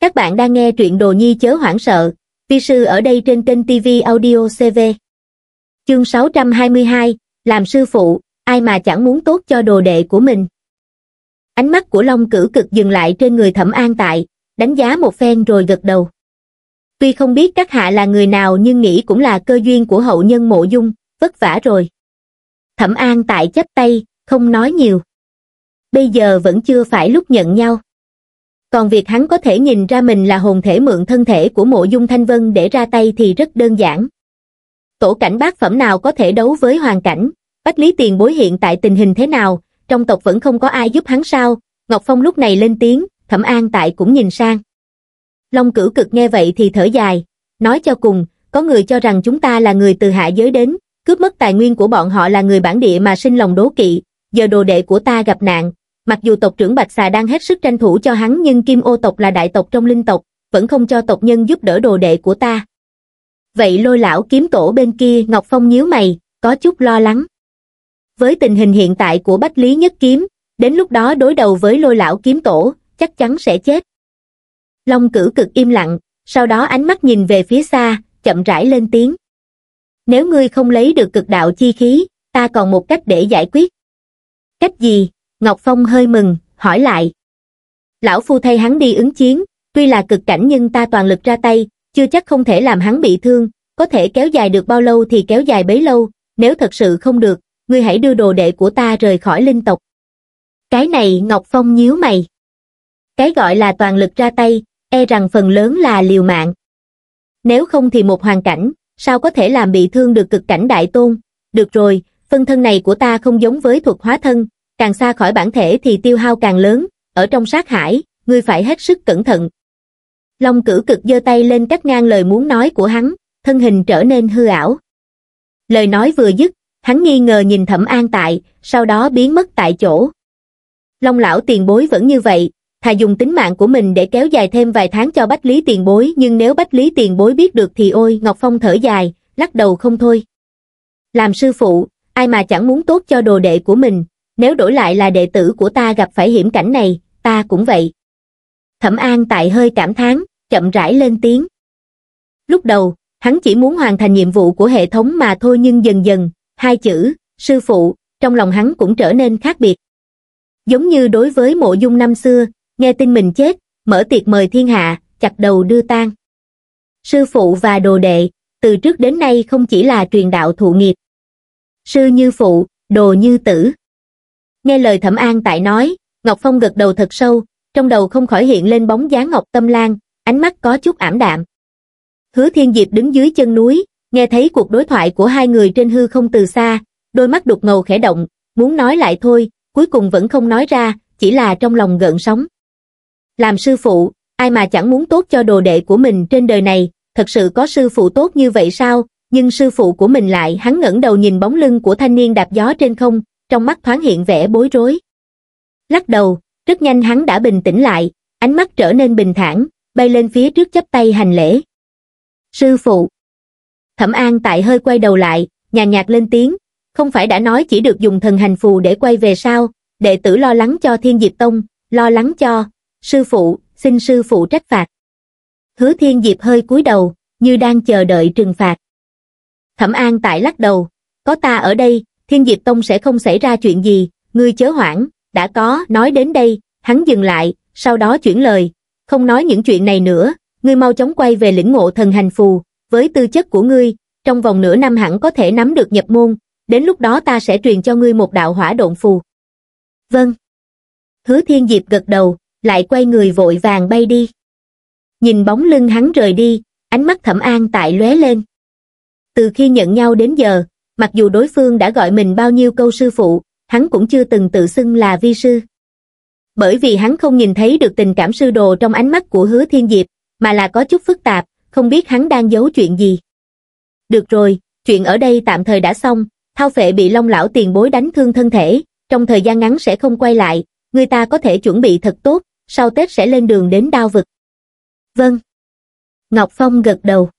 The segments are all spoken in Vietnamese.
Các bạn đang nghe truyện Đồ Nhi chớ hoảng sợ, vi sư ở đây trên kênh TV Audio CV. Chương 622, làm sư phụ, ai mà chẳng muốn tốt cho đồ đệ của mình. Ánh mắt của Long cử cực dừng lại trên người thẩm an tại, đánh giá một phen rồi gật đầu. Tuy không biết các hạ là người nào nhưng nghĩ cũng là cơ duyên của hậu nhân mộ dung, vất vả rồi. Thẩm an tại chấp tay, không nói nhiều. Bây giờ vẫn chưa phải lúc nhận nhau. Còn việc hắn có thể nhìn ra mình là hồn thể mượn thân thể của mộ dung thanh vân để ra tay thì rất đơn giản. Tổ cảnh bác phẩm nào có thể đấu với hoàn cảnh, bách lý tiền bối hiện tại tình hình thế nào, trong tộc vẫn không có ai giúp hắn sao, Ngọc Phong lúc này lên tiếng, thẩm an tại cũng nhìn sang. Long cửu cực nghe vậy thì thở dài, nói cho cùng, có người cho rằng chúng ta là người từ hạ giới đến, cướp mất tài nguyên của bọn họ là người bản địa mà sinh lòng đố kỵ, giờ đồ đệ của ta gặp nạn, mặc dù tộc trưởng Bạch Xà đang hết sức tranh thủ cho hắn nhưng Kim Ô tộc là đại tộc trong linh tộc, vẫn không cho tộc nhân giúp đỡ đồ đệ của ta. Vậy lôi lão kiếm tổ bên kia Ngọc Phong nhíu mày, có chút lo lắng. Với tình hình hiện tại của Bách Lý Nhất Kiếm, đến lúc đó đối đầu với lôi lão kiếm tổ, chắc chắn sẽ chết. Long cử cực im lặng, sau đó ánh mắt nhìn về phía xa, chậm rãi lên tiếng. Nếu ngươi không lấy được cực đạo chi khí, ta còn một cách để giải quyết. Cách gì? Ngọc Phong hơi mừng, hỏi lại. Lão phu thay hắn đi ứng chiến, tuy là cực cảnh nhưng ta toàn lực ra tay, chưa chắc không thể làm hắn bị thương, có thể kéo dài được bao lâu thì kéo dài bấy lâu, nếu thật sự không được, ngươi hãy đưa đồ đệ của ta rời khỏi linh tộc. Cái này Ngọc Phong nhíu mày. Cái gọi là toàn lực ra tay, e rằng phần lớn là liều mạng. Nếu không thì một hoàn cảnh, sao có thể làm bị thương được cực cảnh đại tôn? Được rồi, phân thân này của ta không giống với thuật hóa thân, Càng xa khỏi bản thể thì tiêu hao càng lớn, ở trong sát hải, ngươi phải hết sức cẩn thận. Long cử cực giơ tay lên cắt ngang lời muốn nói của hắn, thân hình trở nên hư ảo. Lời nói vừa dứt, hắn nghi ngờ nhìn thẩm an tại, sau đó biến mất tại chỗ. Long lão tiền bối vẫn như vậy, thà dùng tính mạng của mình để kéo dài thêm vài tháng cho bách lý tiền bối nhưng nếu bách lý tiền bối biết được thì ôi Ngọc Phong thở dài, lắc đầu không thôi. Làm sư phụ, ai mà chẳng muốn tốt cho đồ đệ của mình, nếu đổi lại là đệ tử của ta gặp phải hiểm cảnh này ta cũng vậy thẩm an tại hơi cảm thán chậm rãi lên tiếng lúc đầu hắn chỉ muốn hoàn thành nhiệm vụ của hệ thống mà thôi nhưng dần dần hai chữ sư phụ trong lòng hắn cũng trở nên khác biệt giống như đối với mộ dung năm xưa nghe tin mình chết mở tiệc mời thiên hạ chặt đầu đưa tang sư phụ và đồ đệ từ trước đến nay không chỉ là truyền đạo thụ nghiệp sư như phụ đồ như tử nghe lời thẩm an tại nói ngọc phong gật đầu thật sâu trong đầu không khỏi hiện lên bóng dáng ngọc tâm lan ánh mắt có chút ảm đạm hứa thiên diệp đứng dưới chân núi nghe thấy cuộc đối thoại của hai người trên hư không từ xa đôi mắt đục ngầu khẽ động muốn nói lại thôi cuối cùng vẫn không nói ra chỉ là trong lòng gợn sóng làm sư phụ ai mà chẳng muốn tốt cho đồ đệ của mình trên đời này thật sự có sư phụ tốt như vậy sao nhưng sư phụ của mình lại hắn ngẩng đầu nhìn bóng lưng của thanh niên đạp gió trên không trong mắt thoáng hiện vẻ bối rối. Lắc đầu, rất nhanh hắn đã bình tĩnh lại, ánh mắt trở nên bình thản, bay lên phía trước chắp tay hành lễ. Sư phụ. Thẩm An tại hơi quay đầu lại, nhàn nhạt lên tiếng, không phải đã nói chỉ được dùng thần hành phù để quay về sao, đệ tử lo lắng cho Thiên Diệp Tông, lo lắng cho, sư phụ, xin sư phụ trách phạt. Hứa Thiên Diệp hơi cúi đầu, như đang chờ đợi trừng phạt. Thẩm An tại lắc đầu, có ta ở đây, Thiên Diệp Tông sẽ không xảy ra chuyện gì, ngươi chớ hoảng, đã có, nói đến đây, hắn dừng lại, sau đó chuyển lời, không nói những chuyện này nữa, ngươi mau chóng quay về lĩnh ngộ thần hành phù, với tư chất của ngươi, trong vòng nửa năm hẳn có thể nắm được nhập môn, đến lúc đó ta sẽ truyền cho ngươi một đạo hỏa độn phù. Vâng. Hứa Thiên Diệp gật đầu, lại quay người vội vàng bay đi. Nhìn bóng lưng hắn rời đi, ánh mắt thẩm an tại lóe lên. Từ khi nhận nhau đến giờ, mặc dù đối phương đã gọi mình bao nhiêu câu sư phụ, hắn cũng chưa từng tự xưng là vi sư. Bởi vì hắn không nhìn thấy được tình cảm sư đồ trong ánh mắt của hứa thiên diệp, mà là có chút phức tạp, không biết hắn đang giấu chuyện gì. Được rồi, chuyện ở đây tạm thời đã xong, thao phệ bị long lão tiền bối đánh thương thân thể, trong thời gian ngắn sẽ không quay lại, người ta có thể chuẩn bị thật tốt, sau Tết sẽ lên đường đến đao vực. Vâng. Ngọc Phong gật đầu.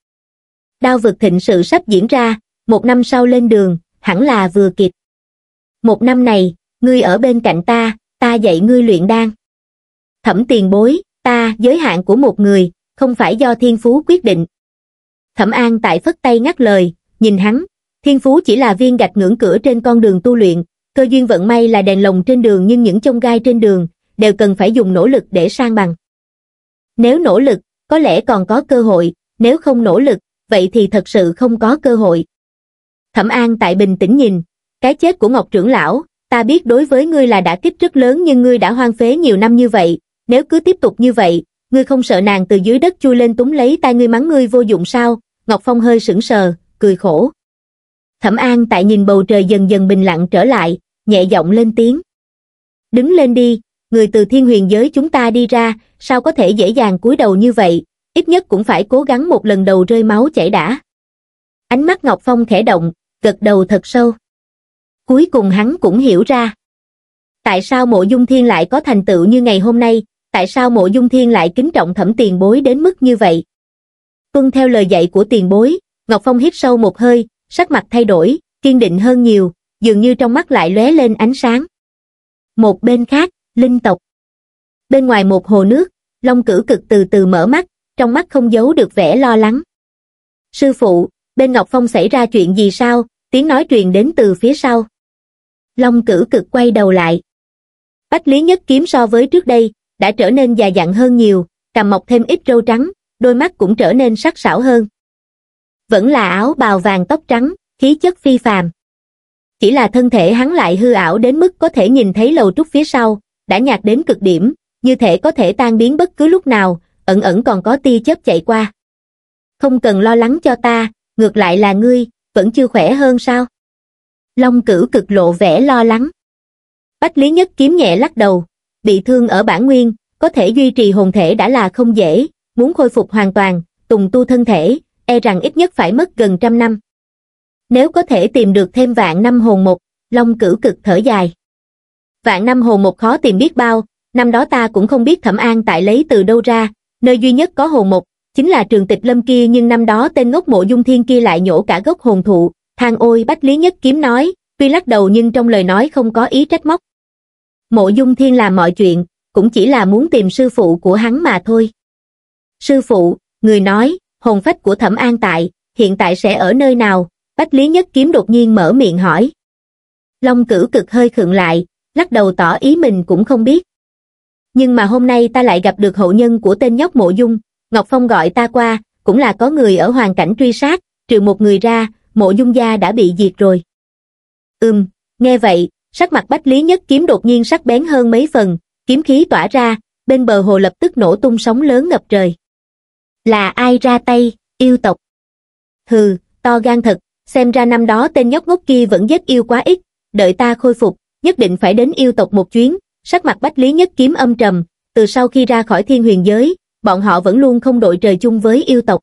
Đao vực thịnh sự sắp diễn ra, một năm sau lên đường, hẳn là vừa kịp. Một năm này, ngươi ở bên cạnh ta, ta dạy ngươi luyện đan. Thẩm tiền bối, ta giới hạn của một người, không phải do thiên phú quyết định. Thẩm An tại phất tay ngắt lời, nhìn hắn, thiên phú chỉ là viên gạch ngưỡng cửa trên con đường tu luyện, cơ duyên vận may là đèn lồng trên đường nhưng những chông gai trên đường đều cần phải dùng nỗ lực để sang bằng. Nếu nỗ lực, có lẽ còn có cơ hội, nếu không nỗ lực, vậy thì thật sự không có cơ hội. Thẩm An tại bình tĩnh nhìn, cái chết của Ngọc trưởng lão, ta biết đối với ngươi là đã kích rất lớn nhưng ngươi đã hoang phế nhiều năm như vậy, nếu cứ tiếp tục như vậy, ngươi không sợ nàng từ dưới đất chui lên túm lấy tay ngươi mắng ngươi vô dụng sao? Ngọc Phong hơi sững sờ, cười khổ. Thẩm An tại nhìn bầu trời dần dần bình lặng trở lại, nhẹ giọng lên tiếng. Đứng lên đi, người từ thiên huyền giới chúng ta đi ra, sao có thể dễ dàng cúi đầu như vậy, ít nhất cũng phải cố gắng một lần đầu rơi máu chảy đã. Ánh mắt Ngọc Phong khẽ động, gật đầu thật sâu. Cuối cùng hắn cũng hiểu ra. Tại sao mộ dung thiên lại có thành tựu như ngày hôm nay, tại sao mộ dung thiên lại kính trọng thẩm tiền bối đến mức như vậy? Tuân theo lời dạy của tiền bối, Ngọc Phong hít sâu một hơi, sắc mặt thay đổi, kiên định hơn nhiều, dường như trong mắt lại lóe lên ánh sáng. Một bên khác, linh tộc. Bên ngoài một hồ nước, Long cử cực từ từ mở mắt, trong mắt không giấu được vẻ lo lắng. Sư phụ, bên Ngọc Phong xảy ra chuyện gì sao, tiếng nói truyền đến từ phía sau. Long cửu cực quay đầu lại. Bách Lý Nhất Kiếm so với trước đây, đã trở nên già dặn hơn nhiều, cầm mọc thêm ít râu trắng, đôi mắt cũng trở nên sắc sảo hơn. Vẫn là áo bào vàng tóc trắng, khí chất phi phàm. Chỉ là thân thể hắn lại hư ảo đến mức có thể nhìn thấy lầu trúc phía sau, đã nhạt đến cực điểm, như thể có thể tan biến bất cứ lúc nào, ẩn ẩn còn có tia chớp chạy qua. Không cần lo lắng cho ta, ngược lại là ngươi, vẫn chưa khỏe hơn sao? Long cửu cực lộ vẻ lo lắng. Bách Lý Nhất kiếm nhẹ lắc đầu, bị thương ở bản nguyên, có thể duy trì hồn thể đã là không dễ, muốn khôi phục hoàn toàn, tùng tu thân thể, e rằng ít nhất phải mất gần trăm năm. Nếu có thể tìm được thêm vạn năm hồn một, Long cửu cực thở dài. Vạn năm hồn một khó tìm biết bao, năm đó ta cũng không biết Thẩm An tại lấy từ đâu ra, nơi duy nhất có hồn một chính là trường tịch lâm kia nhưng năm đó tên ngốc mộ dung thiên kia lại nhổ cả gốc hồn thụ, thang ôi bách lý nhất kiếm nói, tuy lắc đầu nhưng trong lời nói không có ý trách móc. Mộ dung thiên làm mọi chuyện, cũng chỉ là muốn tìm sư phụ của hắn mà thôi. Sư phụ, người nói, hồn phách của thẩm an tại, hiện tại sẽ ở nơi nào? Bách Lý Nhất Kiếm đột nhiên mở miệng hỏi. Long cử cực hơi khựng lại, lắc đầu tỏ ý mình cũng không biết. Nhưng mà hôm nay ta lại gặp được hậu nhân của tên nhóc mộ dung, Ngọc Phong gọi ta qua, cũng là có người ở hoàn cảnh truy sát, trừ một người ra, mộ dung gia đã bị diệt rồi. Ừm, nghe vậy, sắc mặt bách lý nhất kiếm đột nhiên sắc bén hơn mấy phần, kiếm khí tỏa ra, bên bờ hồ lập tức nổ tung sóng lớn ngập trời. Là ai ra tay, yêu tộc? Hừ, to gan thật, xem ra năm đó tên nhóc ngốc kia vẫn giết yêu quá ít, đợi ta khôi phục, nhất định phải đến yêu tộc một chuyến, sắc mặt bách lý nhất kiếm âm trầm, từ sau khi ra khỏi thiên huyền giới, bọn họ vẫn luôn không đội trời chung với yêu tộc.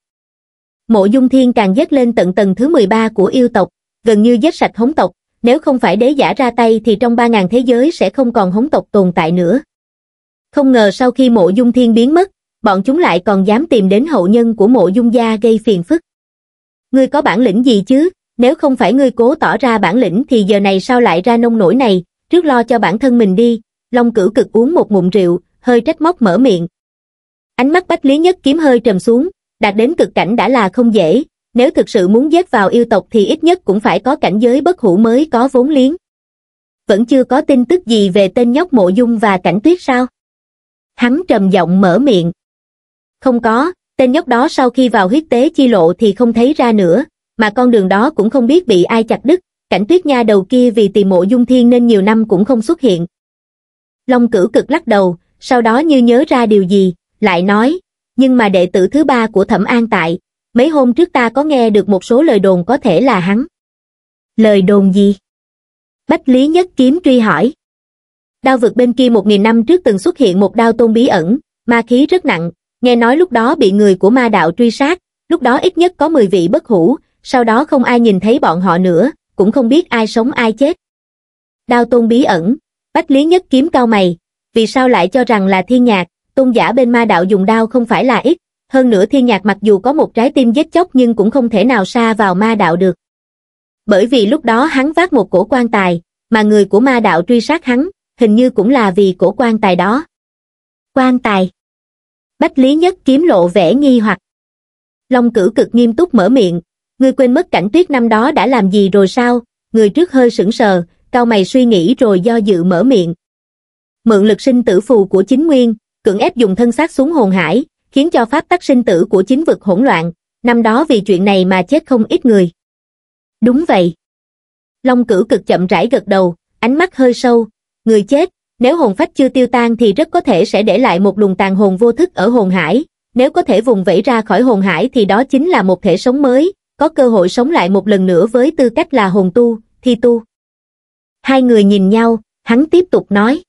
Mộ Dung Thiên càng dết lên tận tầng thứ 13 của yêu tộc, gần như dết sạch hống tộc, nếu không phải đế giả ra tay thì trong 3.000 thế giới sẽ không còn hống tộc tồn tại nữa. Không ngờ sau khi mộ Dung Thiên biến mất, bọn chúng lại còn dám tìm đến hậu nhân của mộ Dung gia gây phiền phức. Ngươi có bản lĩnh gì chứ, nếu không phải ngươi cố tỏ ra bản lĩnh thì giờ này sao lại ra nông nổi này, trước lo cho bản thân mình đi, Long cửu cực uống một ngụm rượu, hơi trách móc mở miệng, Ánh mắt Bách Lý Nhất Kiếm hơi trầm xuống, đạt đến cực cảnh đã là không dễ, nếu thực sự muốn dết vào yêu tộc thì ít nhất cũng phải có cảnh giới bất hủ mới có vốn liếng. Vẫn chưa có tin tức gì về tên nhóc mộ dung và cảnh tuyết sao? Hắn trầm giọng mở miệng. Không có, tên nhóc đó sau khi vào huyết tế chi lộ thì không thấy ra nữa, mà con đường đó cũng không biết bị ai chặt đứt, cảnh tuyết nha đầu kia vì tìm mộ dung thiên nên nhiều năm cũng không xuất hiện. Long cử cực lắc đầu, sau đó như nhớ ra điều gì, lại nói, nhưng mà đệ tử thứ ba của Thẩm An tại, mấy hôm trước ta có nghe được một số lời đồn có thể là hắn. Lời đồn gì? Bách Lý Nhất Kiếm truy hỏi. Đao vực bên kia một nghìn năm trước từng xuất hiện một đao tôn bí ẩn, ma khí rất nặng, nghe nói lúc đó bị người của ma đạo truy sát, lúc đó ít nhất có 10 vị bất hủ, sau đó không ai nhìn thấy bọn họ nữa, cũng không biết ai sống ai chết. Đao tôn bí ẩn, Bách Lý Nhất Kiếm cao mày, vì sao lại cho rằng là thiên nhạc, tôn giả bên ma đạo dùng đao không phải là ít, hơn nữa thiên nhạc mặc dù có một trái tim giết chóc nhưng cũng không thể nào xa vào ma đạo được. Bởi vì lúc đó hắn vác một cổ quan tài, mà người của ma đạo truy sát hắn, hình như cũng là vì cổ quan tài đó. Quan tài Bách Lý Nhất kiếm lộ vẻ nghi hoặc. Long cử cực nghiêm túc mở miệng, Người quên mất cảnh tuyết năm đó đã làm gì rồi sao, người trước hơi sững sờ, cao mày suy nghĩ rồi do dự mở miệng. Mượn lực sinh tử phù của chính nguyên, cưỡng ép dùng thân xác xuống hồn hải, khiến cho pháp tắc sinh tử của chính vực hỗn loạn, năm đó vì chuyện này mà chết không ít người. Đúng vậy. Long cử cực chậm rãi gật đầu, ánh mắt hơi sâu, người chết, nếu hồn phách chưa tiêu tan thì rất có thể sẽ để lại một luồng tàn hồn vô thức ở hồn hải, nếu có thể vùng vẫy ra khỏi hồn hải thì đó chính là một thể sống mới, có cơ hội sống lại một lần nữa với tư cách là hồn tu, thi tu. Hai người nhìn nhau, hắn tiếp tục nói.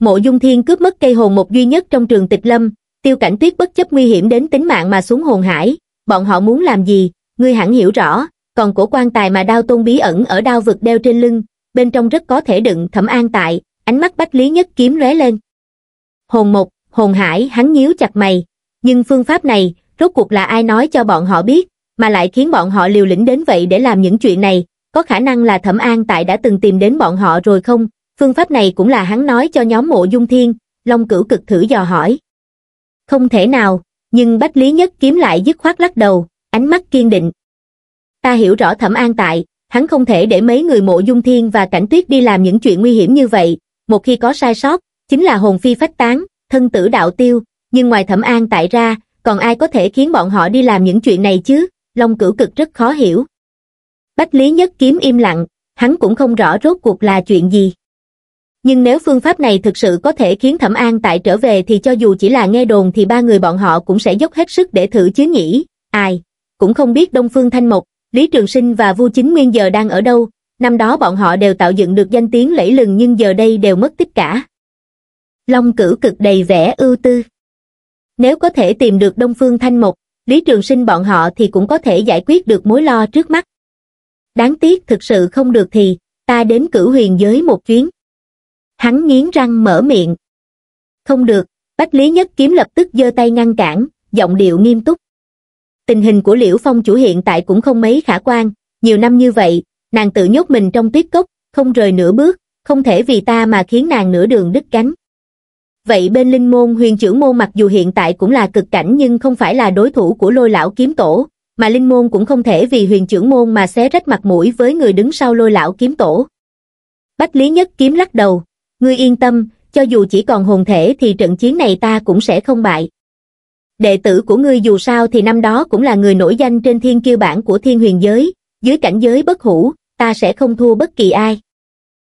Mộ Dung Thiên cướp mất cây hồn một duy nhất trong trường tịch lâm, tiêu cảnh tuyết bất chấp nguy hiểm đến tính mạng mà xuống hồn hải, bọn họ muốn làm gì, ngươi hẳn hiểu rõ, còn cổ quan tài mà đao tôn bí ẩn ở đao vực đeo trên lưng, bên trong rất có thể đựng thẩm an tại, ánh mắt bách lý nhất kiếm lóe lên. Hồn một, hồn hải hắn nhíu chặt mày, nhưng phương pháp này, rốt cuộc là ai nói cho bọn họ biết, mà lại khiến bọn họ liều lĩnh đến vậy để làm những chuyện này, có khả năng là thẩm an tại đã từng tìm đến bọn họ rồi không, Phương pháp này cũng là hắn nói cho nhóm mộ dung thiên, Long cửu cực thử dò hỏi. Không thể nào, nhưng Bách Lý Nhất kiếm lại dứt khoát lắc đầu, ánh mắt kiên định. Ta hiểu rõ thẩm an tại, hắn không thể để mấy người mộ dung thiên và cảnh tuyết đi làm những chuyện nguy hiểm như vậy, một khi có sai sót, chính là hồn phi phách tán, thân tử đạo tiêu, nhưng ngoài thẩm an tại ra, còn ai có thể khiến bọn họ đi làm những chuyện này chứ, Long cửu cực rất khó hiểu. Bách Lý Nhất kiếm im lặng, hắn cũng không rõ rốt cuộc là chuyện gì nhưng nếu phương pháp này thực sự có thể khiến Thẩm An tại trở về thì cho dù chỉ là nghe đồn thì ba người bọn họ cũng sẽ dốc hết sức để thử chứ nhỉ, ai, cũng không biết Đông Phương Thanh Mộc, Lý Trường Sinh và Vu Chính Nguyên giờ đang ở đâu, năm đó bọn họ đều tạo dựng được danh tiếng lẫy lừng nhưng giờ đây đều mất tích cả. Long cử cực đầy vẻ ưu tư. Nếu có thể tìm được Đông Phương Thanh Mộc, Lý Trường Sinh bọn họ thì cũng có thể giải quyết được mối lo trước mắt. Đáng tiếc thực sự không được thì, ta đến cử huyền giới một chuyến hắn nghiến răng mở miệng. Không được, Bách Lý Nhất Kiếm lập tức giơ tay ngăn cản, giọng điệu nghiêm túc. Tình hình của Liễu Phong chủ hiện tại cũng không mấy khả quan, nhiều năm như vậy, nàng tự nhốt mình trong tuyết cốc, không rời nửa bước, không thể vì ta mà khiến nàng nửa đường đứt cánh. Vậy bên linh môn huyền trưởng môn mặc dù hiện tại cũng là cực cảnh nhưng không phải là đối thủ của lôi lão kiếm tổ, mà linh môn cũng không thể vì huyền trưởng môn mà xé rách mặt mũi với người đứng sau lôi lão kiếm tổ. Bách Lý Nhất Kiếm lắc đầu, ngươi yên tâm, cho dù chỉ còn hồn thể thì trận chiến này ta cũng sẽ không bại. Đệ tử của ngươi dù sao thì năm đó cũng là người nổi danh trên thiên kiêu bản của thiên huyền giới, dưới cảnh giới bất hủ, ta sẽ không thua bất kỳ ai.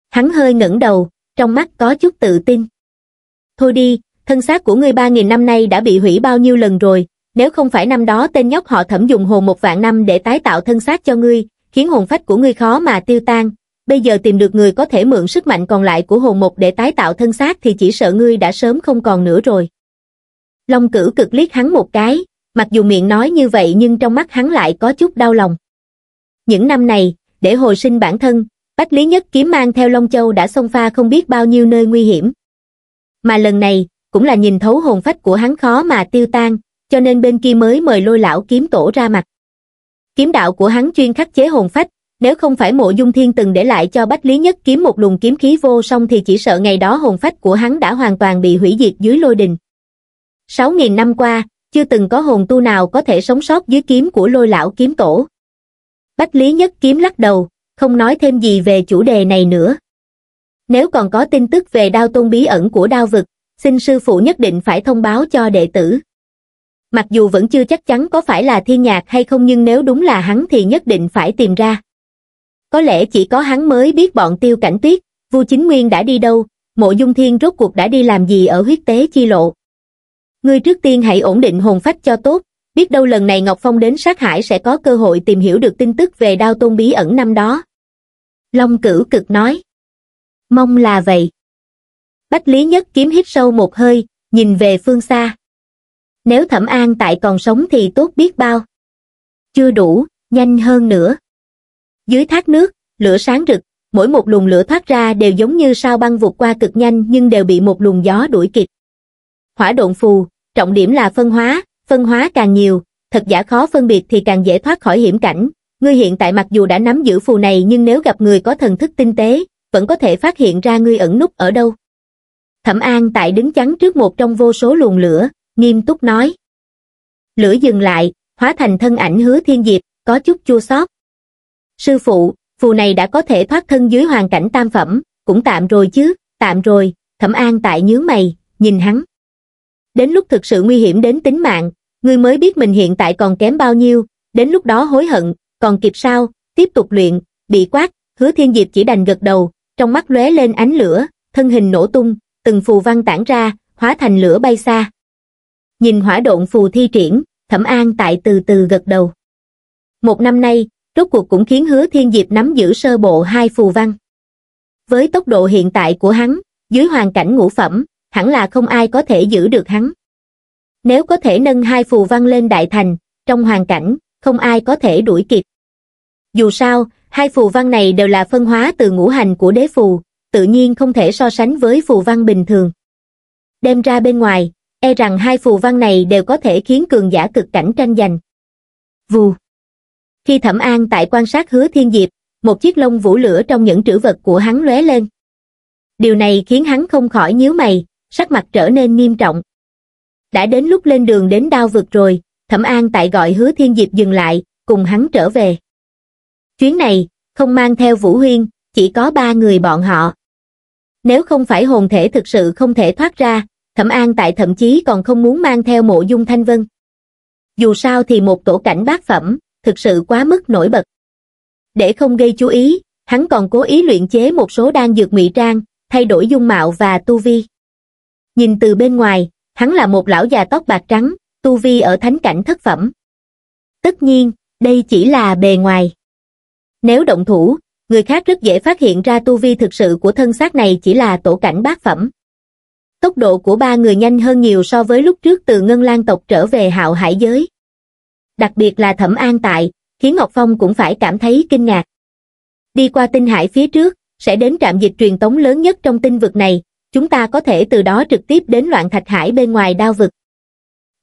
Hắn hơi ngẩng đầu, trong mắt có chút tự tin. Thôi đi, thân xác của ngươi ba nghìn năm nay đã bị hủy bao nhiêu lần rồi, nếu không phải năm đó tên nhóc họ thẩm dùng hồn một vạn năm để tái tạo thân xác cho ngươi, khiến hồn phách của ngươi khó mà tiêu tan, bây giờ tìm được người có thể mượn sức mạnh còn lại của hồn một để tái tạo thân xác thì chỉ sợ ngươi đã sớm không còn nữa rồi. Long Cử cực liếc hắn một cái, mặc dù miệng nói như vậy nhưng trong mắt hắn lại có chút đau lòng. Những năm này, để hồi sinh bản thân, Bách Lý Nhất Kiếm mang theo Long Châu đã xông pha không biết bao nhiêu nơi nguy hiểm. Mà lần này, cũng là nhìn thấu hồn phách của hắn khó mà tiêu tan, cho nên bên kia mới mời lôi lão kiếm tổ ra mặt. Kiếm đạo của hắn chuyên khắc chế hồn phách, nếu không phải mộ dung thiên từng để lại cho bách lý nhất kiếm một luồng kiếm khí vô song thì chỉ sợ ngày đó hồn phách của hắn đã hoàn toàn bị hủy diệt dưới lôi đình. Sáu nghìn năm qua, chưa từng có hồn tu nào có thể sống sót dưới kiếm của lôi lão kiếm tổ. Bách lý nhất kiếm lắc đầu, không nói thêm gì về chủ đề này nữa. Nếu còn có tin tức về đao tôn bí ẩn của đao vực, xin sư phụ nhất định phải thông báo cho đệ tử. Mặc dù vẫn chưa chắc chắn có phải là thiên nhạc hay không nhưng nếu đúng là hắn thì nhất định phải tìm ra. Có lẽ chỉ có hắn mới biết bọn tiêu cảnh tuyết, Vu Chính Nguyên đã đi đâu, mộ dung thiên rốt cuộc đã đi làm gì ở huyết tế chi lộ. Ngươi trước tiên hãy ổn định hồn phách cho tốt, biết đâu lần này Ngọc Phong đến sát hải sẽ có cơ hội tìm hiểu được tin tức về đao tôn bí ẩn năm đó. Long cửu cực nói. Mong là vậy. Bách Lý Nhất kiếm hít sâu một hơi, nhìn về phương xa. Nếu Thẩm An tại còn sống thì tốt biết bao. Chưa đủ, nhanh hơn nữa. Dưới thác nước, lửa sáng rực, mỗi một luồng lửa thoát ra đều giống như sao băng vụt qua cực nhanh nhưng đều bị một luồng gió đuổi kịp. Hỏa độn phù, trọng điểm là phân hóa, phân hóa càng nhiều, thật giả khó phân biệt thì càng dễ thoát khỏi hiểm cảnh. Ngươi hiện tại mặc dù đã nắm giữ phù này nhưng nếu gặp người có thần thức tinh tế, vẫn có thể phát hiện ra ngươi ẩn nút ở đâu. Thẩm An tại đứng chắn trước một trong vô số luồng lửa, nghiêm túc nói. Lửa dừng lại, hóa thành thân ảnh hứa thiên diệp, có chút chua xót sư phụ phù này đã có thể thoát thân dưới hoàn cảnh tam phẩm cũng tạm rồi chứ tạm rồi thẩm an tại nhướng mày nhìn hắn đến lúc thực sự nguy hiểm đến tính mạng ngươi mới biết mình hiện tại còn kém bao nhiêu đến lúc đó hối hận còn kịp sao tiếp tục luyện bị quát hứa thiên diệp chỉ đành gật đầu trong mắt lóe lên ánh lửa thân hình nổ tung từng phù văn tản ra hóa thành lửa bay xa nhìn hỏa độn phù thi triển thẩm an tại từ từ gật đầu một năm nay rốt cuộc cũng khiến hứa thiên diệp nắm giữ sơ bộ hai phù văn. Với tốc độ hiện tại của hắn, dưới hoàn cảnh ngũ phẩm, hẳn là không ai có thể giữ được hắn. Nếu có thể nâng hai phù văn lên đại thành, trong hoàn cảnh, không ai có thể đuổi kịp. Dù sao, hai phù văn này đều là phân hóa từ ngũ hành của đế phù, tự nhiên không thể so sánh với phù văn bình thường. Đem ra bên ngoài, e rằng hai phù văn này đều có thể khiến cường giả cực cảnh tranh giành. Vù khi Thẩm An tại quan sát hứa thiên diệp, một chiếc lông vũ lửa trong những trữ vật của hắn lóe lên. Điều này khiến hắn không khỏi nhíu mày, sắc mặt trở nên nghiêm trọng. Đã đến lúc lên đường đến đao vực rồi, Thẩm An tại gọi hứa thiên diệp dừng lại, cùng hắn trở về. Chuyến này, không mang theo Vũ Huyên, chỉ có ba người bọn họ. Nếu không phải hồn thể thực sự không thể thoát ra, Thẩm An tại thậm chí còn không muốn mang theo mộ dung thanh vân. Dù sao thì một tổ cảnh bát phẩm, thực sự quá mức nổi bật. Để không gây chú ý, hắn còn cố ý luyện chế một số đan dược mỹ trang, thay đổi dung mạo và tu vi. Nhìn từ bên ngoài, hắn là một lão già tóc bạc trắng, tu vi ở thánh cảnh thất phẩm. Tất nhiên, đây chỉ là bề ngoài. Nếu động thủ, người khác rất dễ phát hiện ra tu vi thực sự của thân xác này chỉ là tổ cảnh bát phẩm. Tốc độ của ba người nhanh hơn nhiều so với lúc trước từ Ngân Lan tộc trở về hạo hải giới đặc biệt là thẩm an tại, khiến Ngọc Phong cũng phải cảm thấy kinh ngạc. Đi qua tinh hải phía trước, sẽ đến trạm dịch truyền tống lớn nhất trong tinh vực này, chúng ta có thể từ đó trực tiếp đến loạn thạch hải bên ngoài đao vực.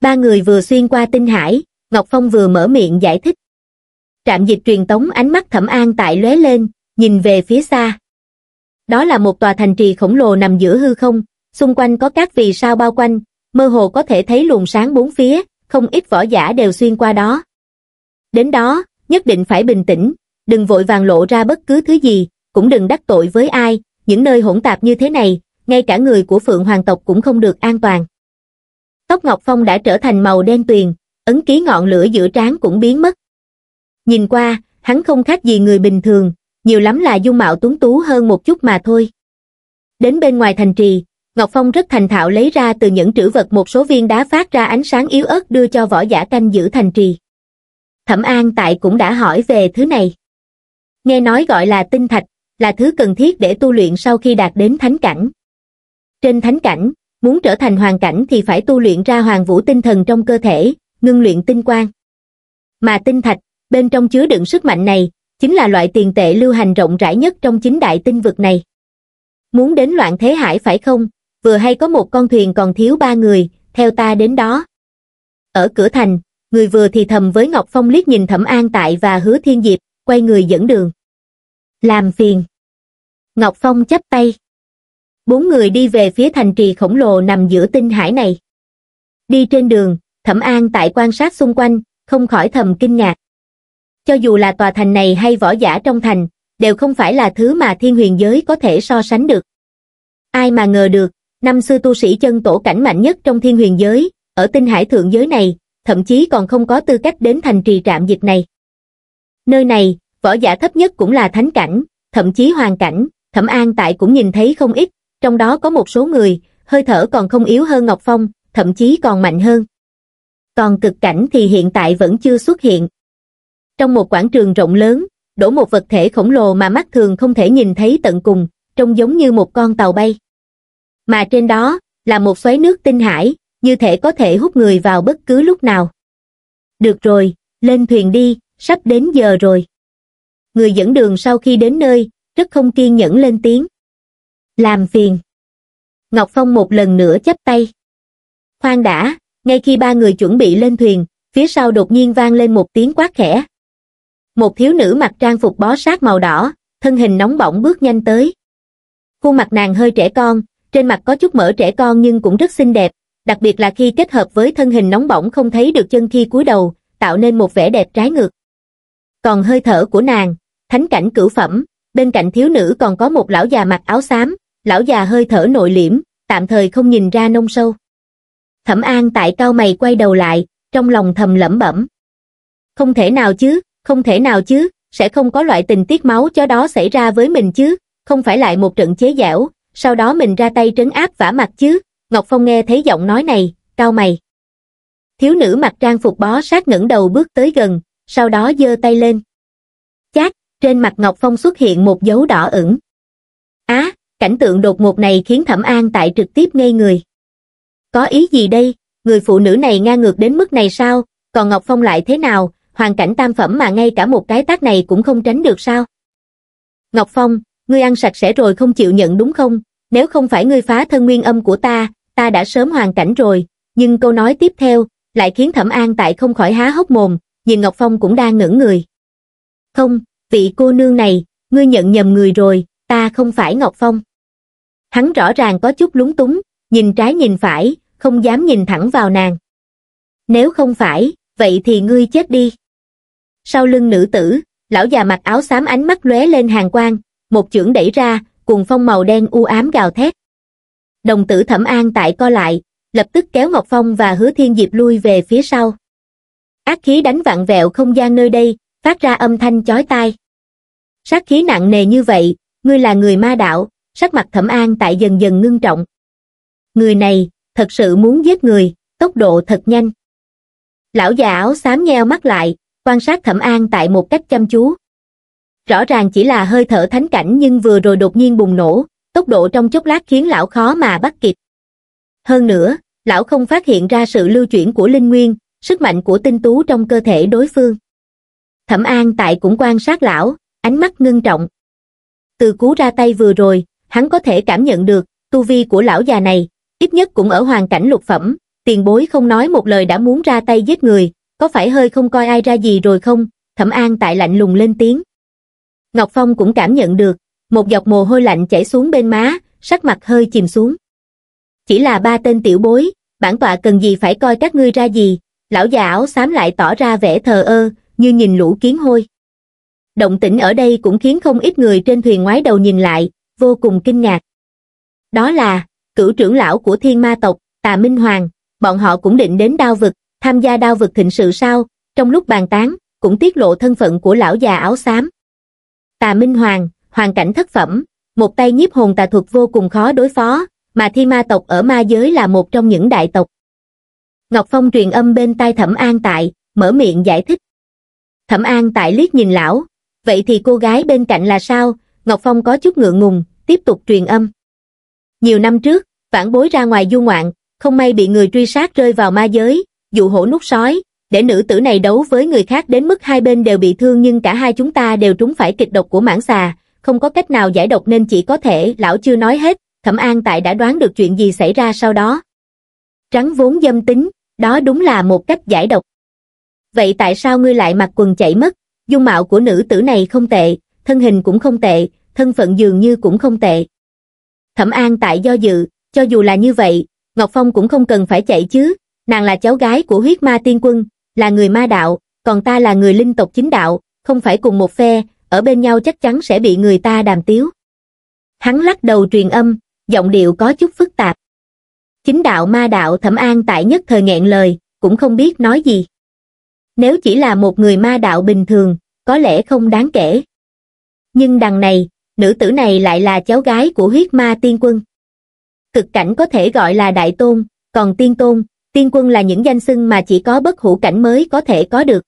Ba người vừa xuyên qua tinh hải, Ngọc Phong vừa mở miệng giải thích. Trạm dịch truyền tống ánh mắt thẩm an tại lóe lên, nhìn về phía xa. Đó là một tòa thành trì khổng lồ nằm giữa hư không, xung quanh có các vì sao bao quanh, mơ hồ có thể thấy luồng sáng bốn phía, không ít võ giả đều xuyên qua đó. Đến đó, nhất định phải bình tĩnh, đừng vội vàng lộ ra bất cứ thứ gì, cũng đừng đắc tội với ai, những nơi hỗn tạp như thế này, ngay cả người của Phượng Hoàng tộc cũng không được an toàn. Tóc Ngọc Phong đã trở thành màu đen tuyền, ấn ký ngọn lửa giữa trán cũng biến mất. Nhìn qua, hắn không khác gì người bình thường, nhiều lắm là dung mạo tuấn tú hơn một chút mà thôi. Đến bên ngoài thành trì, Ngọc Phong rất thành thạo lấy ra từ những trữ vật một số viên đá phát ra ánh sáng yếu ớt đưa cho võ giả canh giữ thành trì. Thẩm An tại cũng đã hỏi về thứ này. Nghe nói gọi là tinh thạch, là thứ cần thiết để tu luyện sau khi đạt đến thánh cảnh. Trên thánh cảnh, muốn trở thành hoàng cảnh thì phải tu luyện ra hoàng vũ tinh thần trong cơ thể, ngưng luyện tinh quang. Mà tinh thạch, bên trong chứa đựng sức mạnh này, chính là loại tiền tệ lưu hành rộng rãi nhất trong chính đại tinh vực này. Muốn đến loạn thế hải phải không, vừa hay có một con thuyền còn thiếu ba người, theo ta đến đó. Ở cửa thành, người vừa thì thầm với Ngọc Phong liếc nhìn Thẩm An Tại và Hứa Thiên Diệp, quay người dẫn đường. Làm phiền. Ngọc Phong chắp tay. Bốn người đi về phía thành trì khổng lồ nằm giữa tinh hải này. Đi trên đường, Thẩm An Tại quan sát xung quanh, không khỏi thầm kinh ngạc. Cho dù là tòa thành này hay võ giả trong thành, đều không phải là thứ mà thiên huyền giới có thể so sánh được. Ai mà ngờ được, năm xưa tu sĩ chân tổ cảnh mạnh nhất trong thiên huyền giới, ở tinh hải thượng giới này, thậm chí còn không có tư cách đến thành trì trạm dịch này. Nơi này, võ giả thấp nhất cũng là thánh cảnh, thậm chí hoàng cảnh, thẩm an tại cũng nhìn thấy không ít, trong đó có một số người, hơi thở còn không yếu hơn Ngọc Phong, thậm chí còn mạnh hơn. Còn cực cảnh thì hiện tại vẫn chưa xuất hiện. Trong một quảng trường rộng lớn, đổ một vật thể khổng lồ mà mắt thường không thể nhìn thấy tận cùng, trông giống như một con tàu bay mà trên đó là một xoáy nước tinh hải, như thể có thể hút người vào bất cứ lúc nào. Được rồi, lên thuyền đi, sắp đến giờ rồi. Người dẫn đường sau khi đến nơi, rất không kiên nhẫn lên tiếng. Làm phiền. Ngọc Phong một lần nữa chắp tay. Khoan đã, ngay khi ba người chuẩn bị lên thuyền, phía sau đột nhiên vang lên một tiếng quát khẽ. Một thiếu nữ mặc trang phục bó sát màu đỏ, thân hình nóng bỏng bước nhanh tới. Khuôn mặt nàng hơi trẻ con, trên mặt có chút mỡ trẻ con nhưng cũng rất xinh đẹp, đặc biệt là khi kết hợp với thân hình nóng bỏng không thấy được chân khi cúi đầu, tạo nên một vẻ đẹp trái ngược. Còn hơi thở của nàng, thánh cảnh cửu phẩm, bên cạnh thiếu nữ còn có một lão già mặc áo xám, lão già hơi thở nội liễm, tạm thời không nhìn ra nông sâu. Thẩm An tại cao mày quay đầu lại, trong lòng thầm lẩm bẩm. Không thể nào chứ, không thể nào chứ, sẽ không có loại tình tiết máu chó đó xảy ra với mình chứ, không phải lại một trận chế giảo, sau đó mình ra tay trấn áp vả mặt chứ, Ngọc Phong nghe thấy giọng nói này, cao mày. Thiếu nữ mặc trang phục bó sát ngẩng đầu bước tới gần, sau đó giơ tay lên. Chát, trên mặt Ngọc Phong xuất hiện một dấu đỏ ửng. Á, cảnh tượng đột ngột này khiến Thẩm An tại trực tiếp ngây người. Có ý gì đây, người phụ nữ này ngang ngược đến mức này sao, còn Ngọc Phong lại thế nào, hoàn cảnh tam phẩm mà ngay cả một cái tác này cũng không tránh được sao? Ngọc Phong, ngươi ăn sạch sẽ rồi không chịu nhận đúng không? Nếu không phải ngươi phá thân nguyên âm của ta, ta đã sớm hoàn cảnh rồi. Nhưng câu nói tiếp theo, lại khiến Thẩm An tại không khỏi há hốc mồm, nhìn Ngọc Phong cũng đang ngẩn người. Không, vị cô nương này, ngươi nhận nhầm người rồi, ta không phải Ngọc Phong. Hắn rõ ràng có chút lúng túng, nhìn trái nhìn phải, không dám nhìn thẳng vào nàng. Nếu không phải, vậy thì ngươi chết đi. Sau lưng nữ tử, lão già mặc áo xám ánh mắt lóe lên hàng quang, một chưởng đẩy ra cuồng phong màu đen u ám gào thét đồng tử thẩm an tại co lại lập tức kéo ngọc phong và hứa thiên diệp lui về phía sau ác khí đánh vạn vẹo không gian nơi đây phát ra âm thanh chói tai sát khí nặng nề như vậy ngươi là người ma đạo sắc mặt thẩm an tại dần dần ngưng trọng người này thật sự muốn giết người tốc độ thật nhanh lão già áo xám nheo mắt lại quan sát thẩm an tại một cách chăm chú rõ ràng chỉ là hơi thở thánh cảnh nhưng vừa rồi đột nhiên bùng nổ, tốc độ trong chốc lát khiến lão khó mà bắt kịp. Hơn nữa, lão không phát hiện ra sự lưu chuyển của linh nguyên, sức mạnh của tinh tú trong cơ thể đối phương. Thẩm An tại cũng quan sát lão, ánh mắt ngưng trọng. Từ cú ra tay vừa rồi, hắn có thể cảm nhận được, tu vi của lão già này, ít nhất cũng ở hoàn cảnh lục phẩm, tiền bối không nói một lời đã muốn ra tay giết người, có phải hơi không coi ai ra gì rồi không? Thẩm An tại lạnh lùng lên tiếng. Ngọc Phong cũng cảm nhận được, một dọc mồ hôi lạnh chảy xuống bên má, sắc mặt hơi chìm xuống. Chỉ là ba tên tiểu bối, bản tọa cần gì phải coi các ngươi ra gì, lão già áo xám lại tỏ ra vẻ thờ ơ, như nhìn lũ kiến hôi. Động tĩnh ở đây cũng khiến không ít người trên thuyền ngoái đầu nhìn lại, vô cùng kinh ngạc. Đó là, cửu trưởng lão của thiên ma tộc, Tà Minh Hoàng, bọn họ cũng định đến đao vực, tham gia đao vực thịnh sự sao, trong lúc bàn tán, cũng tiết lộ thân phận của lão già áo xám. Tà Minh Hoàng, hoàn cảnh thất phẩm, một tay nhiếp hồn tà thuật vô cùng khó đối phó, mà thi ma tộc ở ma giới là một trong những đại tộc. Ngọc Phong truyền âm bên tai Thẩm An Tại, mở miệng giải thích. Thẩm An Tại liếc nhìn lão, vậy thì cô gái bên cạnh là sao? Ngọc Phong có chút ngượng ngùng, tiếp tục truyền âm. Nhiều năm trước, vãn bối ra ngoài du ngoạn, không may bị người truy sát rơi vào ma giới, dụ hổ nút sói, để nữ tử này đấu với người khác đến mức hai bên đều bị thương nhưng cả hai chúng ta đều trúng phải kịch độc của mãng xà, không có cách nào giải độc nên chỉ có thể, lão chưa nói hết, Thẩm An Tại đã đoán được chuyện gì xảy ra sau đó. Trắng vốn dâm tính, đó đúng là một cách giải độc. Vậy tại sao ngươi lại mặc quần chảy mất? Dung mạo của nữ tử này không tệ, thân hình cũng không tệ, thân phận dường như cũng không tệ. Thẩm An Tại do dự, cho dù là như vậy, Ngọc Phong cũng không cần phải chạy chứ, nàng là cháu gái của huyết ma tiên quân, là người ma đạo, còn ta là người linh tộc chính đạo, không phải cùng một phe, ở bên nhau chắc chắn sẽ bị người ta đàm tiếu. Hắn lắc đầu truyền âm, giọng điệu có chút phức tạp. Chính đạo ma đạo thẩm an tại nhất thời nghẹn lời, cũng không biết nói gì. Nếu chỉ là một người ma đạo bình thường, có lẽ không đáng kể. Nhưng đằng này, nữ tử này lại là cháu gái của huyết ma tiên quân. Cực cảnh có thể gọi là đại tôn, còn tiên tôn, tiên quân là những danh xưng mà chỉ có bất hữu cảnh mới có thể có được.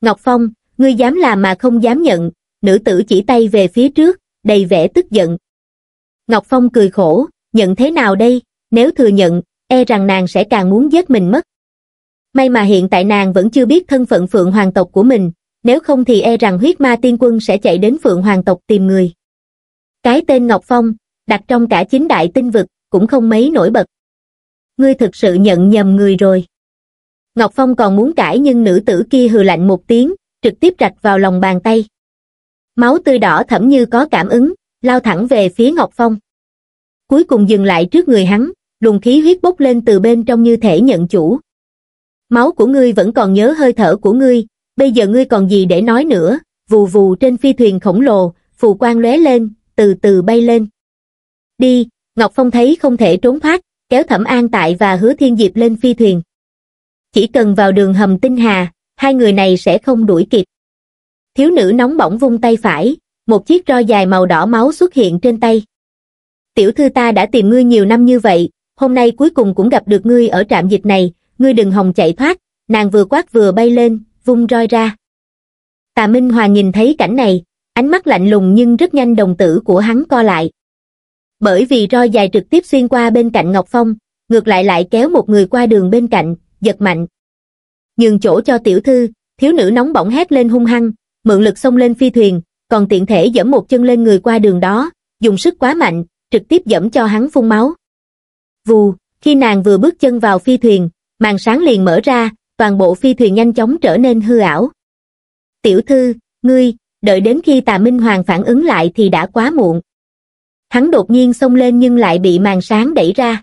Ngọc Phong, ngươi dám làm mà không dám nhận, nữ tử chỉ tay về phía trước, đầy vẻ tức giận. Ngọc Phong cười khổ, nhận thế nào đây, nếu thừa nhận, e rằng nàng sẽ càng muốn giết mình mất. May mà hiện tại nàng vẫn chưa biết thân phận Phượng Hoàng tộc của mình, nếu không thì e rằng huyết ma tiên quân sẽ chạy đến Phượng Hoàng tộc tìm người. Cái tên Ngọc Phong, đặt trong cả chính đại tinh vực, cũng không mấy nổi bật ngươi thực sự nhận nhầm người rồi ngọc phong còn muốn cãi nhưng nữ tử kia hừ lạnh một tiếng trực tiếp rạch vào lòng bàn tay máu tươi đỏ thẫm như có cảm ứng lao thẳng về phía ngọc phong cuối cùng dừng lại trước người hắn luồng khí huyết bốc lên từ bên trong như thể nhận chủ máu của ngươi vẫn còn nhớ hơi thở của ngươi bây giờ ngươi còn gì để nói nữa vù vù trên phi thuyền khổng lồ phù quang lóe lên từ từ bay lên đi ngọc phong thấy không thể trốn thoát kéo Thẩm An Tại và Hứa Thiên Diệp lên phi thuyền. Chỉ cần vào đường hầm tinh hà, hai người này sẽ không đuổi kịp. Thiếu nữ nóng bỏng vung tay phải, một chiếc roi dài màu đỏ máu xuất hiện trên tay. Tiểu thư ta đã tìm ngươi nhiều năm như vậy, hôm nay cuối cùng cũng gặp được ngươi ở trạm dịch này, ngươi đừng hòng chạy thoát, nàng vừa quát vừa bay lên, vung roi ra. Tà Minh Hòa nhìn thấy cảnh này, ánh mắt lạnh lùng nhưng rất nhanh đồng tử của hắn co lại bởi vì roi dài trực tiếp xuyên qua bên cạnh Ngọc Phong, ngược lại lại kéo một người qua đường bên cạnh, giật mạnh. Nhường chỗ cho tiểu thư, thiếu nữ nóng bỏng hét lên hung hăng, mượn lực xông lên phi thuyền, còn tiện thể giẫm một chân lên người qua đường đó, dùng sức quá mạnh, trực tiếp giẫm cho hắn phun máu. Vù, khi nàng vừa bước chân vào phi thuyền, màn sáng liền mở ra, toàn bộ phi thuyền nhanh chóng trở nên hư ảo. Tiểu thư, ngươi, đợi đến khi tà Minh Hoàng phản ứng lại thì đã quá muộn hắn đột nhiên xông lên nhưng lại bị màn sáng đẩy ra.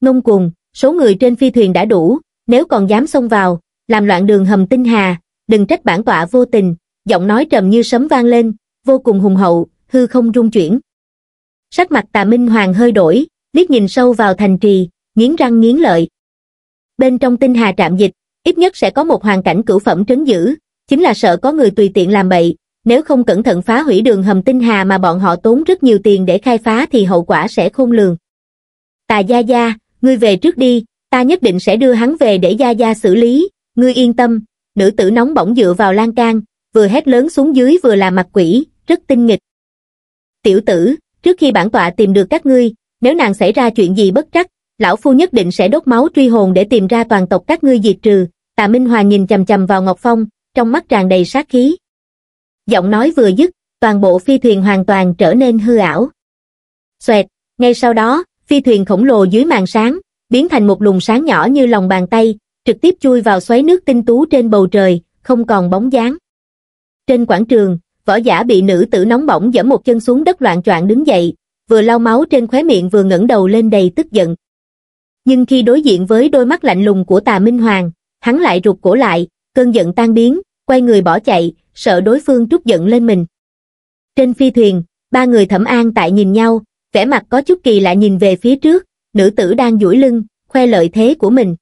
Ngông cuồng, số người trên phi thuyền đã đủ, nếu còn dám xông vào, làm loạn đường hầm tinh hà, đừng trách bản tọa vô tình, giọng nói trầm như sấm vang lên, vô cùng hùng hậu, hư không rung chuyển. Sắc mặt tà Minh Hoàng hơi đổi, liếc nhìn sâu vào thành trì, nghiến răng nghiến lợi. Bên trong tinh hà trạm dịch, ít nhất sẽ có một hoàn cảnh cửu phẩm trấn giữ, chính là sợ có người tùy tiện làm bậy, nếu không cẩn thận phá hủy đường hầm tinh hà mà bọn họ tốn rất nhiều tiền để khai phá thì hậu quả sẽ khôn lường. Tà Gia Gia, ngươi về trước đi, ta nhất định sẽ đưa hắn về để Gia Gia xử lý, ngươi yên tâm, nữ tử nóng bỏng dựa vào lan can, vừa hét lớn xuống dưới vừa là mặt quỷ, rất tinh nghịch. Tiểu tử, trước khi bản tọa tìm được các ngươi, nếu nàng xảy ra chuyện gì bất trắc, lão phu nhất định sẽ đốt máu truy hồn để tìm ra toàn tộc các ngươi diệt trừ. Tà Minh Hòa nhìn chầm chầm vào Ngọc Phong, trong mắt tràn đầy sát khí giọng nói vừa dứt toàn bộ phi thuyền hoàn toàn trở nên hư ảo xoẹt ngay sau đó phi thuyền khổng lồ dưới màn sáng biến thành một lùn sáng nhỏ như lòng bàn tay trực tiếp chui vào xoáy nước tinh tú trên bầu trời không còn bóng dáng trên quảng trường võ giả bị nữ tử nóng bỏng dẫm một chân xuống đất loạn choạng đứng dậy vừa lau máu trên khóe miệng vừa ngẩng đầu lên đầy tức giận nhưng khi đối diện với đôi mắt lạnh lùng của tà minh hoàng hắn lại rụt cổ lại cơn giận tan biến quay người bỏ chạy sợ đối phương trút giận lên mình. Trên phi thuyền, ba người thẩm an tại nhìn nhau, vẻ mặt có chút kỳ lạ nhìn về phía trước, nữ tử đang duỗi lưng, khoe lợi thế của mình.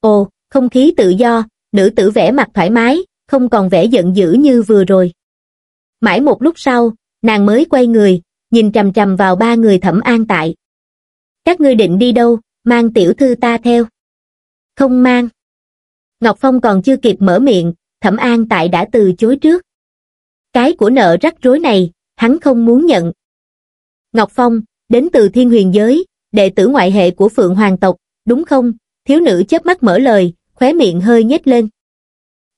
Ồ, không khí tự do, nữ tử vẻ mặt thoải mái, không còn vẻ giận dữ như vừa rồi. Mãi một lúc sau, nàng mới quay người, nhìn trầm trầm vào ba người thẩm an tại. Các ngươi định đi đâu, mang tiểu thư ta theo. Không mang. Ngọc Phong còn chưa kịp mở miệng, thẩm an tại đã từ chối trước cái của nợ rắc rối này hắn không muốn nhận ngọc phong đến từ thiên huyền giới đệ tử ngoại hệ của phượng hoàng tộc đúng không thiếu nữ chớp mắt mở lời khóe miệng hơi nhếch lên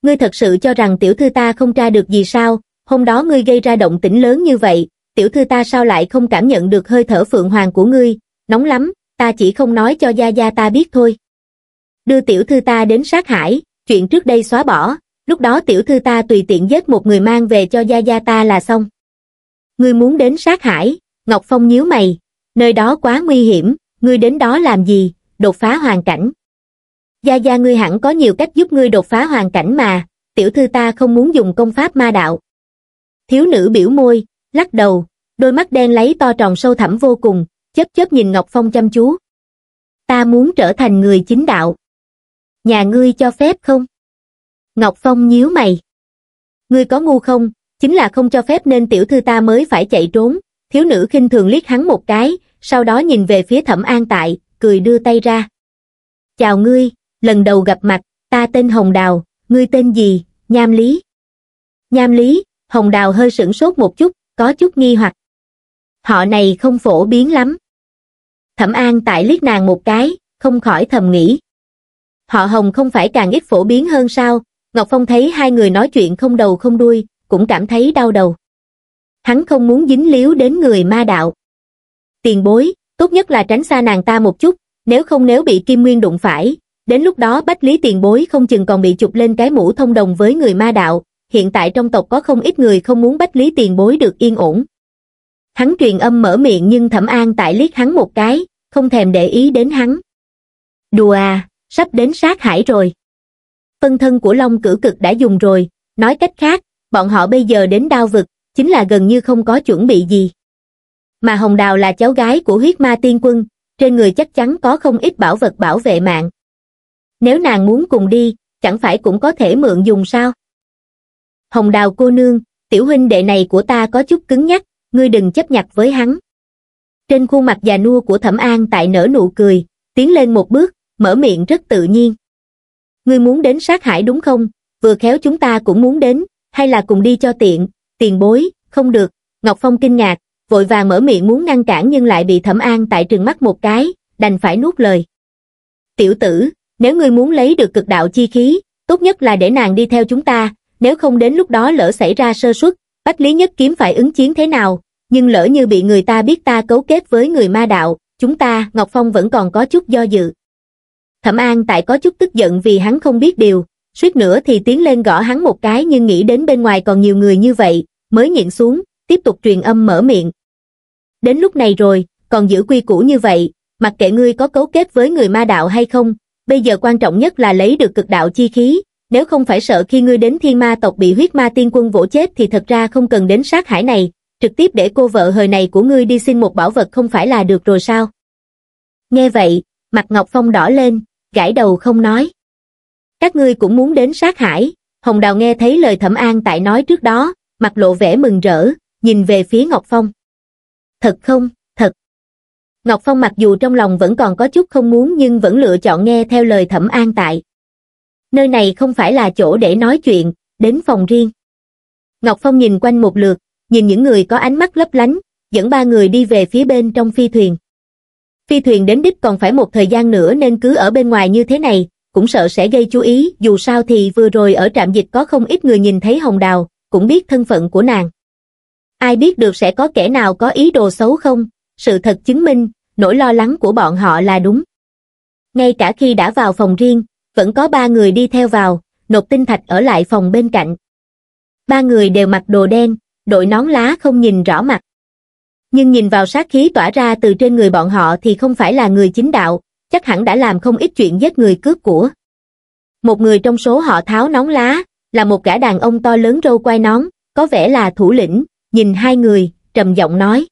ngươi thật sự cho rằng tiểu thư ta không tra được gì sao hôm đó ngươi gây ra động tĩnh lớn như vậy tiểu thư ta sao lại không cảm nhận được hơi thở phượng hoàng của ngươi nóng lắm ta chỉ không nói cho gia gia ta biết thôi đưa tiểu thư ta đến sát hải chuyện trước đây xóa bỏ lúc đó tiểu thư ta tùy tiện giết một người mang về cho gia gia ta là xong. Ngươi muốn đến sát hải, Ngọc Phong nhíu mày, nơi đó quá nguy hiểm, ngươi đến đó làm gì, đột phá hoàn cảnh. Gia gia ngươi hẳn có nhiều cách giúp ngươi đột phá hoàn cảnh mà, tiểu thư ta không muốn dùng công pháp ma đạo. Thiếu nữ biểu môi, lắc đầu, đôi mắt đen lấy to tròn sâu thẳm vô cùng, chớp chớp nhìn Ngọc Phong chăm chú. Ta muốn trở thành người chính đạo. Nhà ngươi cho phép không? Ngọc Phong nhíu mày. Ngươi có ngu không, chính là không cho phép nên tiểu thư ta mới phải chạy trốn, thiếu nữ khinh thường liếc hắn một cái, sau đó nhìn về phía thẩm an tại, cười đưa tay ra. Chào ngươi, lần đầu gặp mặt, ta tên Hồng Đào, ngươi tên gì, Nham Lý. Nham Lý, Hồng Đào hơi sửng sốt một chút, có chút nghi hoặc. Họ này không phổ biến lắm. Thẩm An tại liếc nàng một cái, không khỏi thầm nghĩ. Họ Hồng không phải càng ít phổ biến hơn sao, Ngọc Phong thấy hai người nói chuyện không đầu không đuôi, cũng cảm thấy đau đầu. Hắn không muốn dính líu đến người ma đạo. Tiền bối, tốt nhất là tránh xa nàng ta một chút, nếu không nếu bị Kim Nguyên đụng phải, đến lúc đó bách lý tiền bối không chừng còn bị chụp lên cái mũ thông đồng với người ma đạo, hiện tại trong tộc có không ít người không muốn bách lý tiền bối được yên ổn. Hắn truyền âm mở miệng nhưng Thẩm An tại liếc hắn một cái, không thèm để ý đến hắn. Đùa à, sắp đến sát hải rồi phân thân của Long cử cực đã dùng rồi, nói cách khác, bọn họ bây giờ đến đao vực, chính là gần như không có chuẩn bị gì. Mà Hồng Đào là cháu gái của huyết ma tiên quân, trên người chắc chắn có không ít bảo vật bảo vệ mạng. Nếu nàng muốn cùng đi, chẳng phải cũng có thể mượn dùng sao? Hồng Đào cô nương, tiểu huynh đệ này của ta có chút cứng nhắc, ngươi đừng chấp nhặt với hắn. Trên khuôn mặt già nua của Thẩm An tại nở nụ cười, tiến lên một bước, mở miệng rất tự nhiên. Ngươi muốn đến sát hải đúng không? Vừa khéo chúng ta cũng muốn đến, hay là cùng đi cho tiện, tiền bối, không được. Ngọc Phong kinh ngạc, vội vàng mở miệng muốn ngăn cản nhưng lại bị Thẩm An tại trường mắt một cái, đành phải nuốt lời. Tiểu tử, nếu ngươi muốn lấy được cực đạo chi khí, tốt nhất là để nàng đi theo chúng ta, nếu không đến lúc đó lỡ xảy ra sơ suất, Bách Lý Nhất Kiếm phải ứng chiến thế nào, nhưng lỡ như bị người ta biết ta cấu kết với người ma đạo, chúng ta, Ngọc Phong vẫn còn có chút do dự. Thẩm An tại có chút tức giận vì hắn không biết điều, suýt nữa thì tiến lên gõ hắn một cái nhưng nghĩ đến bên ngoài còn nhiều người như vậy, mới nhịn xuống, tiếp tục truyền âm mở miệng. Đến lúc này rồi, còn giữ quy củ như vậy, mặc kệ ngươi có cấu kết với người ma đạo hay không, bây giờ quan trọng nhất là lấy được cực đạo chi khí, nếu không phải sợ khi ngươi đến thiên ma tộc bị huyết ma tiên quân vỗ chết thì thật ra không cần đến sát hải này, trực tiếp để cô vợ hời này của ngươi đi xin một bảo vật không phải là được rồi sao? Nghe vậy, mặt Ngọc Phong đỏ lên, gãi đầu không nói. Các ngươi cũng muốn đến sát hải, Hồng Đào nghe thấy lời Thẩm An tại nói trước đó, mặt lộ vẻ mừng rỡ, nhìn về phía Ngọc Phong. Thật không, thật. Ngọc Phong mặc dù trong lòng vẫn còn có chút không muốn nhưng vẫn lựa chọn nghe theo lời Thẩm An tại. Nơi này không phải là chỗ để nói chuyện, đến phòng riêng. Ngọc Phong nhìn quanh một lượt, nhìn những người có ánh mắt lấp lánh, dẫn ba người đi về phía bên trong phi thuyền phi thuyền đến đích còn phải một thời gian nữa nên cứ ở bên ngoài như thế này, cũng sợ sẽ gây chú ý, dù sao thì vừa rồi ở trạm dịch có không ít người nhìn thấy Hồng Đào, cũng biết thân phận của nàng. Ai biết được sẽ có kẻ nào có ý đồ xấu không, sự thật chứng minh, nỗi lo lắng của bọn họ là đúng. Ngay cả khi đã vào phòng riêng, vẫn có ba người đi theo vào, nộp tinh thạch ở lại phòng bên cạnh. Ba người đều mặc đồ đen, đội nón lá không nhìn rõ mặt nhưng nhìn vào sát khí tỏa ra từ trên người bọn họ thì không phải là người chính đạo, chắc hẳn đã làm không ít chuyện giết người cướp của. Một người trong số họ tháo nón lá, là một gã đàn ông to lớn râu quai nón, có vẻ là thủ lĩnh, nhìn hai người, trầm giọng nói.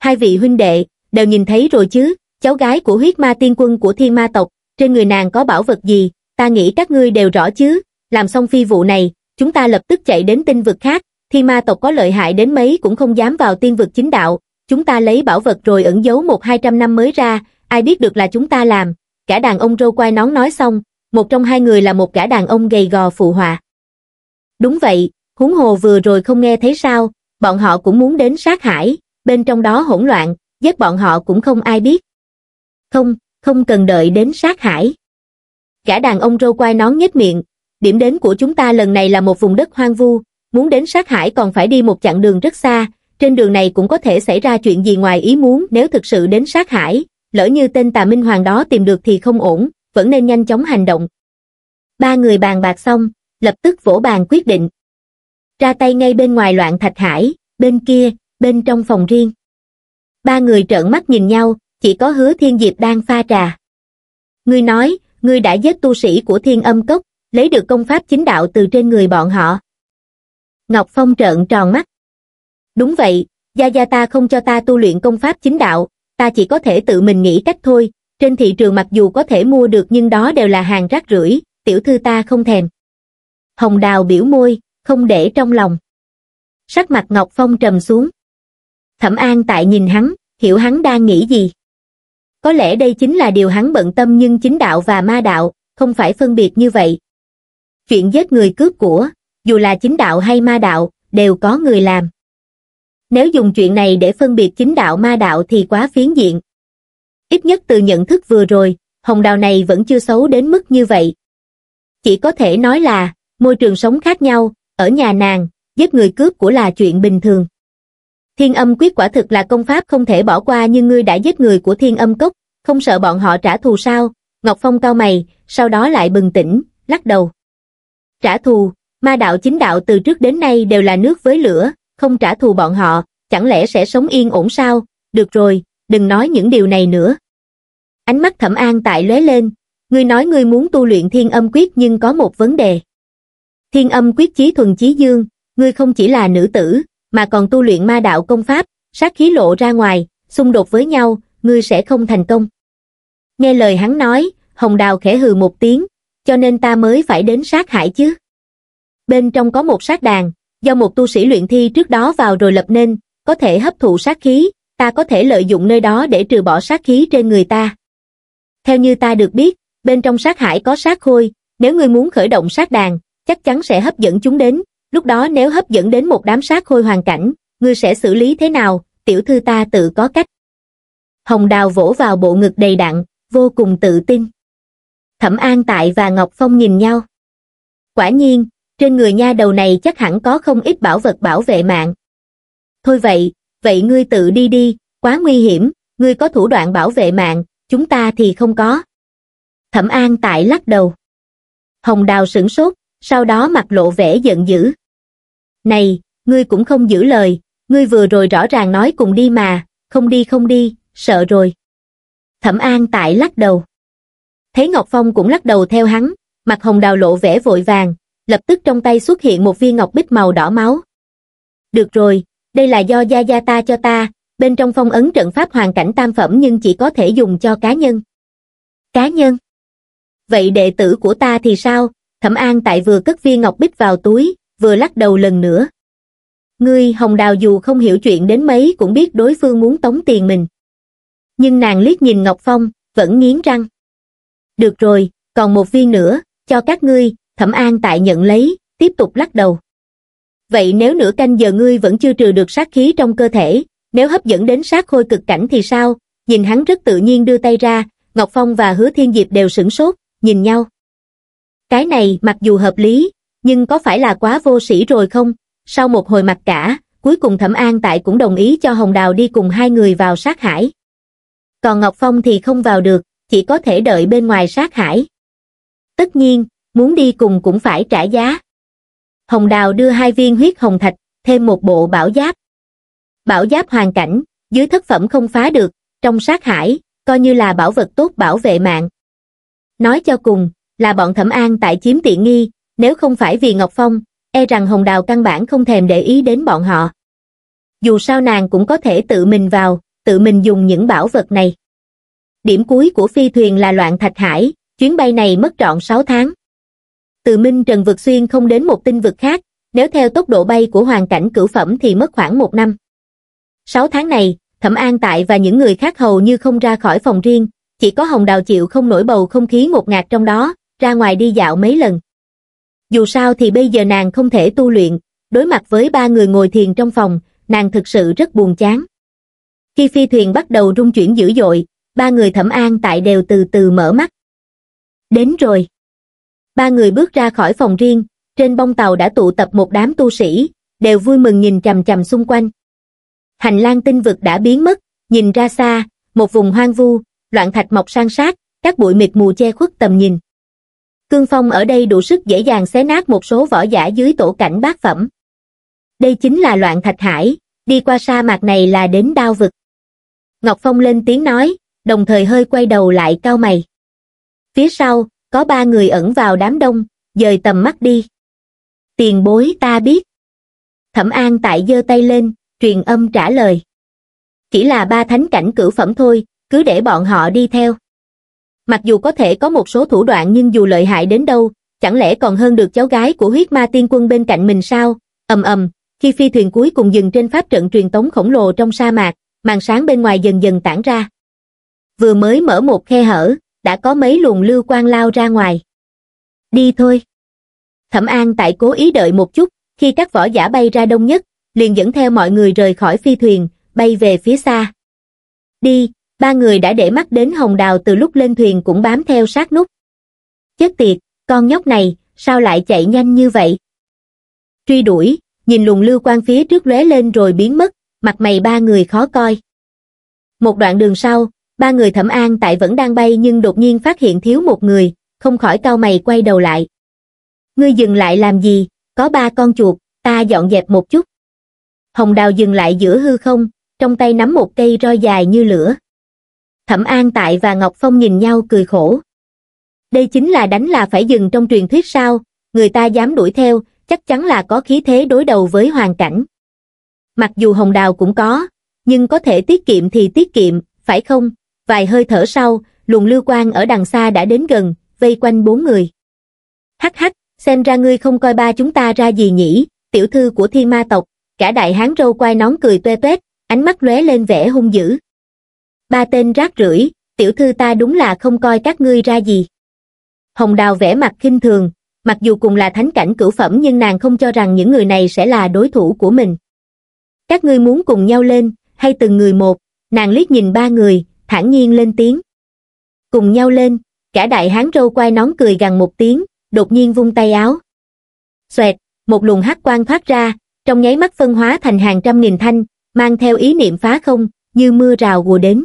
Hai vị huynh đệ, đều nhìn thấy rồi chứ, cháu gái của huyết ma tiên quân của thiên ma tộc, trên người nàng có bảo vật gì, ta nghĩ các ngươi đều rõ chứ, làm xong phi vụ này, chúng ta lập tức chạy đến tinh vực khác, thi ma tộc có lợi hại đến mấy cũng không dám vào tiên vực chính đạo, chúng ta lấy bảo vật rồi ẩn giấu một hai trăm năm mới ra, ai biết được là chúng ta làm, cả đàn ông râu quai nón nói xong, một trong hai người là một gã đàn ông gầy gò phụ họa. Đúng vậy, huống hồ vừa rồi không nghe thấy sao, bọn họ cũng muốn đến sát hải, bên trong đó hỗn loạn, giết bọn họ cũng không ai biết. Không, không cần đợi đến sát hải. Gã đàn ông râu quai nón nhếch miệng, điểm đến của chúng ta lần này là một vùng đất hoang vu, muốn đến sát hải còn phải đi một chặng đường rất xa, trên đường này cũng có thể xảy ra chuyện gì ngoài ý muốn nếu thực sự đến sát hải, lỡ như tên tà minh hoàng đó tìm được thì không ổn, vẫn nên nhanh chóng hành động. Ba người bàn bạc xong, lập tức vỗ bàn quyết định. Ra tay ngay bên ngoài loạn thạch hải, bên kia, bên trong phòng riêng. Ba người trợn mắt nhìn nhau, chỉ có hứa thiên diệp đang pha trà. Ngươi nói, ngươi đã giết tu sĩ của thiên âm cốc, lấy được công pháp chính đạo từ trên người bọn họ. Ngọc Phong trợn tròn mắt. Đúng vậy, Gia Gia ta không cho ta tu luyện công pháp chính đạo, ta chỉ có thể tự mình nghĩ cách thôi, trên thị trường mặc dù có thể mua được nhưng đó đều là hàng rác rưởi, tiểu thư ta không thèm. Hồng Đào biểu môi, không để trong lòng. Sắc mặt Ngọc Phong trầm xuống. Thẩm An tại nhìn hắn, hiểu hắn đang nghĩ gì. Có lẽ đây chính là điều hắn bận tâm nhưng chính đạo và ma đạo, không phải phân biệt như vậy. Chuyện giết người cướp của, dù là chính đạo hay ma đạo, đều có người làm. Nếu dùng chuyện này để phân biệt chính đạo ma đạo thì quá phiến diện. Ít nhất từ nhận thức vừa rồi, hồng đào này vẫn chưa xấu đến mức như vậy. Chỉ có thể nói là, môi trường sống khác nhau, ở nhà nàng, giết người cướp của là chuyện bình thường. Thiên âm quyết quả thực là công pháp không thể bỏ qua nhưng ngươi đã giết người của thiên âm cốc, không sợ bọn họ trả thù sao, Ngọc Phong cao mày, sau đó lại bừng tỉnh, lắc đầu. Trả thù, Ma đạo chính đạo từ trước đến nay đều là nước với lửa, không trả thù bọn họ, chẳng lẽ sẽ sống yên ổn sao? Được rồi, đừng nói những điều này nữa. Ánh mắt thẩm an tại lóe lên, ngươi nói ngươi muốn tu luyện thiên âm quyết nhưng có một vấn đề. Thiên âm quyết chí thuần chí dương, ngươi không chỉ là nữ tử, mà còn tu luyện ma đạo công pháp, sát khí lộ ra ngoài, xung đột với nhau, ngươi sẽ không thành công. Nghe lời hắn nói, Hồng Đào khẽ hừ một tiếng, cho nên ta mới phải đến sát hại chứ bên trong có một sát đàn, do một tu sĩ luyện thi trước đó vào rồi lập nên, có thể hấp thụ sát khí, ta có thể lợi dụng nơi đó để trừ bỏ sát khí trên người ta. Theo như ta được biết, bên trong sát hải có sát khôi, nếu ngươi muốn khởi động sát đàn, chắc chắn sẽ hấp dẫn chúng đến, lúc đó nếu hấp dẫn đến một đám sát khôi hoàn cảnh, ngươi sẽ xử lý thế nào, tiểu thư ta tự có cách. Hồng Đào vỗ vào bộ ngực đầy đặn, vô cùng tự tin. Thẩm An Tại và Ngọc Phong nhìn nhau. Quả nhiên, trên người nha đầu này chắc hẳn có không ít bảo vật bảo vệ mạng. Thôi vậy, vậy ngươi tự đi đi, quá nguy hiểm, ngươi có thủ đoạn bảo vệ mạng, chúng ta thì không có. Thẩm An tại lắc đầu. Hồng Đào sửng sốt, sau đó mặt lộ vẻ giận dữ. Này, ngươi cũng không giữ lời, ngươi vừa rồi rõ ràng nói cùng đi mà, không đi không đi, sợ rồi. Thẩm An tại lắc đầu. Thấy Ngọc Phong cũng lắc đầu theo hắn, mặt Hồng Đào lộ vẻ vội vàng, lập tức trong tay xuất hiện một viên ngọc bích màu đỏ máu. Được rồi, đây là do Gia Gia ta cho ta, bên trong phong ấn trận pháp hoàn cảnh tam phẩm nhưng chỉ có thể dùng cho cá nhân. Cá nhân? Vậy đệ tử của ta thì sao? Thẩm An tại vừa cất viên ngọc bích vào túi, vừa lắc đầu lần nữa. Ngươi Hồng Đào dù không hiểu chuyện đến mấy cũng biết đối phương muốn tống tiền mình. Nhưng nàng liếc nhìn Ngọc Phong, vẫn nghiến răng. Được rồi, còn một viên nữa, cho các ngươi, Thẩm An tại nhận lấy, tiếp tục lắc đầu. Vậy nếu nửa canh giờ ngươi vẫn chưa trừ được sát khí trong cơ thể, nếu hấp dẫn đến sát khôi cực cảnh thì sao? Nhìn hắn rất tự nhiên đưa tay ra, Ngọc Phong và Hứa Thiên Diệp đều sửng sốt, nhìn nhau. Cái này mặc dù hợp lý, nhưng có phải là quá vô sĩ rồi không? Sau một hồi mặt cả, cuối cùng Thẩm An tại cũng đồng ý cho Hồng Đào đi cùng hai người vào sát hải. Còn Ngọc Phong thì không vào được, chỉ có thể đợi bên ngoài sát hải. Tất nhiên, muốn đi cùng cũng phải trả giá. Hồng Đào đưa hai viên huyết hồng thạch, thêm một bộ bảo giáp. Bảo giáp hoàn cảnh, dưới thất phẩm không phá được, trong sát hải, coi như là bảo vật tốt bảo vệ mạng. Nói cho cùng, là bọn Thẩm An tại chiếm tiện nghi, nếu không phải vì Ngọc Phong, e rằng Hồng Đào căn bản không thèm để ý đến bọn họ. Dù sao nàng cũng có thể tự mình vào, tự mình dùng những bảo vật này. Điểm cuối của phi thuyền là loạn thạch hải, chuyến bay này mất trọn 6 tháng từ Minh Trần vượt xuyên không đến một tinh vực khác, nếu theo tốc độ bay của hoàn cảnh cử phẩm thì mất khoảng một năm. Sáu tháng này, Thẩm An Tại và những người khác hầu như không ra khỏi phòng riêng, chỉ có Hồng Đào chịu không nổi bầu không khí ngột ngạt trong đó, ra ngoài đi dạo mấy lần. Dù sao thì bây giờ nàng không thể tu luyện, đối mặt với ba người ngồi thiền trong phòng, nàng thực sự rất buồn chán. Khi phi thuyền bắt đầu rung chuyển dữ dội, ba người Thẩm An Tại đều từ từ mở mắt. Đến rồi ba người bước ra khỏi phòng riêng, trên bông tàu đã tụ tập một đám tu sĩ, đều vui mừng nhìn chằm chằm xung quanh. Hành lang tinh vực đã biến mất, nhìn ra xa, một vùng hoang vu, loạn thạch mọc san sát, các bụi mịt mù che khuất tầm nhìn. Cương phong ở đây đủ sức dễ dàng xé nát một số vỏ giả dưới tổ cảnh bát phẩm. Đây chính là loạn thạch hải, đi qua sa mạc này là đến đao vực. Ngọc Phong lên tiếng nói, đồng thời hơi quay đầu lại cao mày. Phía sau, có ba người ẩn vào đám đông dời tầm mắt đi tiền bối ta biết thẩm an tại giơ tay lên truyền âm trả lời chỉ là ba thánh cảnh cử phẩm thôi cứ để bọn họ đi theo mặc dù có thể có một số thủ đoạn nhưng dù lợi hại đến đâu chẳng lẽ còn hơn được cháu gái của huyết ma tiên quân bên cạnh mình sao ầm ầm khi phi thuyền cuối cùng dừng trên pháp trận truyền tống khổng lồ trong sa mạc màn sáng bên ngoài dần dần tản ra vừa mới mở một khe hở đã có mấy luồng lưu quan lao ra ngoài. Đi thôi. Thẩm An tại cố ý đợi một chút, khi các võ giả bay ra đông nhất, liền dẫn theo mọi người rời khỏi phi thuyền, bay về phía xa. Đi, ba người đã để mắt đến Hồng Đào từ lúc lên thuyền cũng bám theo sát nút. Chết tiệt, con nhóc này, sao lại chạy nhanh như vậy? Truy đuổi, nhìn luồng lưu quan phía trước lóe lên rồi biến mất, mặt mày ba người khó coi. Một đoạn đường sau, ba người thẩm an tại vẫn đang bay nhưng đột nhiên phát hiện thiếu một người, không khỏi cau mày quay đầu lại. Ngươi dừng lại làm gì, có ba con chuột, ta dọn dẹp một chút. Hồng đào dừng lại giữa hư không, trong tay nắm một cây roi dài như lửa. Thẩm An Tại và Ngọc Phong nhìn nhau cười khổ. Đây chính là đánh là phải dừng trong truyền thuyết sao, người ta dám đuổi theo, chắc chắn là có khí thế đối đầu với hoàn cảnh. Mặc dù hồng đào cũng có, nhưng có thể tiết kiệm thì tiết kiệm, phải không? vài hơi thở sau, luồng lưu quang ở đằng xa đã đến gần, vây quanh bốn người. Hắc hắc, xem ra ngươi không coi ba chúng ta ra gì nhỉ, tiểu thư của thiên ma tộc, cả đại hán râu quai nón cười toe toét, ánh mắt lóe lên vẻ hung dữ. Ba tên rác rưởi, tiểu thư ta đúng là không coi các ngươi ra gì. Hồng Đào vẻ mặt khinh thường, mặc dù cùng là thánh cảnh cửu phẩm nhưng nàng không cho rằng những người này sẽ là đối thủ của mình. Các ngươi muốn cùng nhau lên, hay từng người một, nàng liếc nhìn ba người, thản nhiên lên tiếng. Cùng nhau lên, cả đại hán râu quai nón cười gằn một tiếng, đột nhiên vung tay áo. Xoẹt, một luồng hắc quang thoát ra, trong nháy mắt phân hóa thành hàng trăm nghìn thanh, mang theo ý niệm phá không, như mưa rào gùa đến.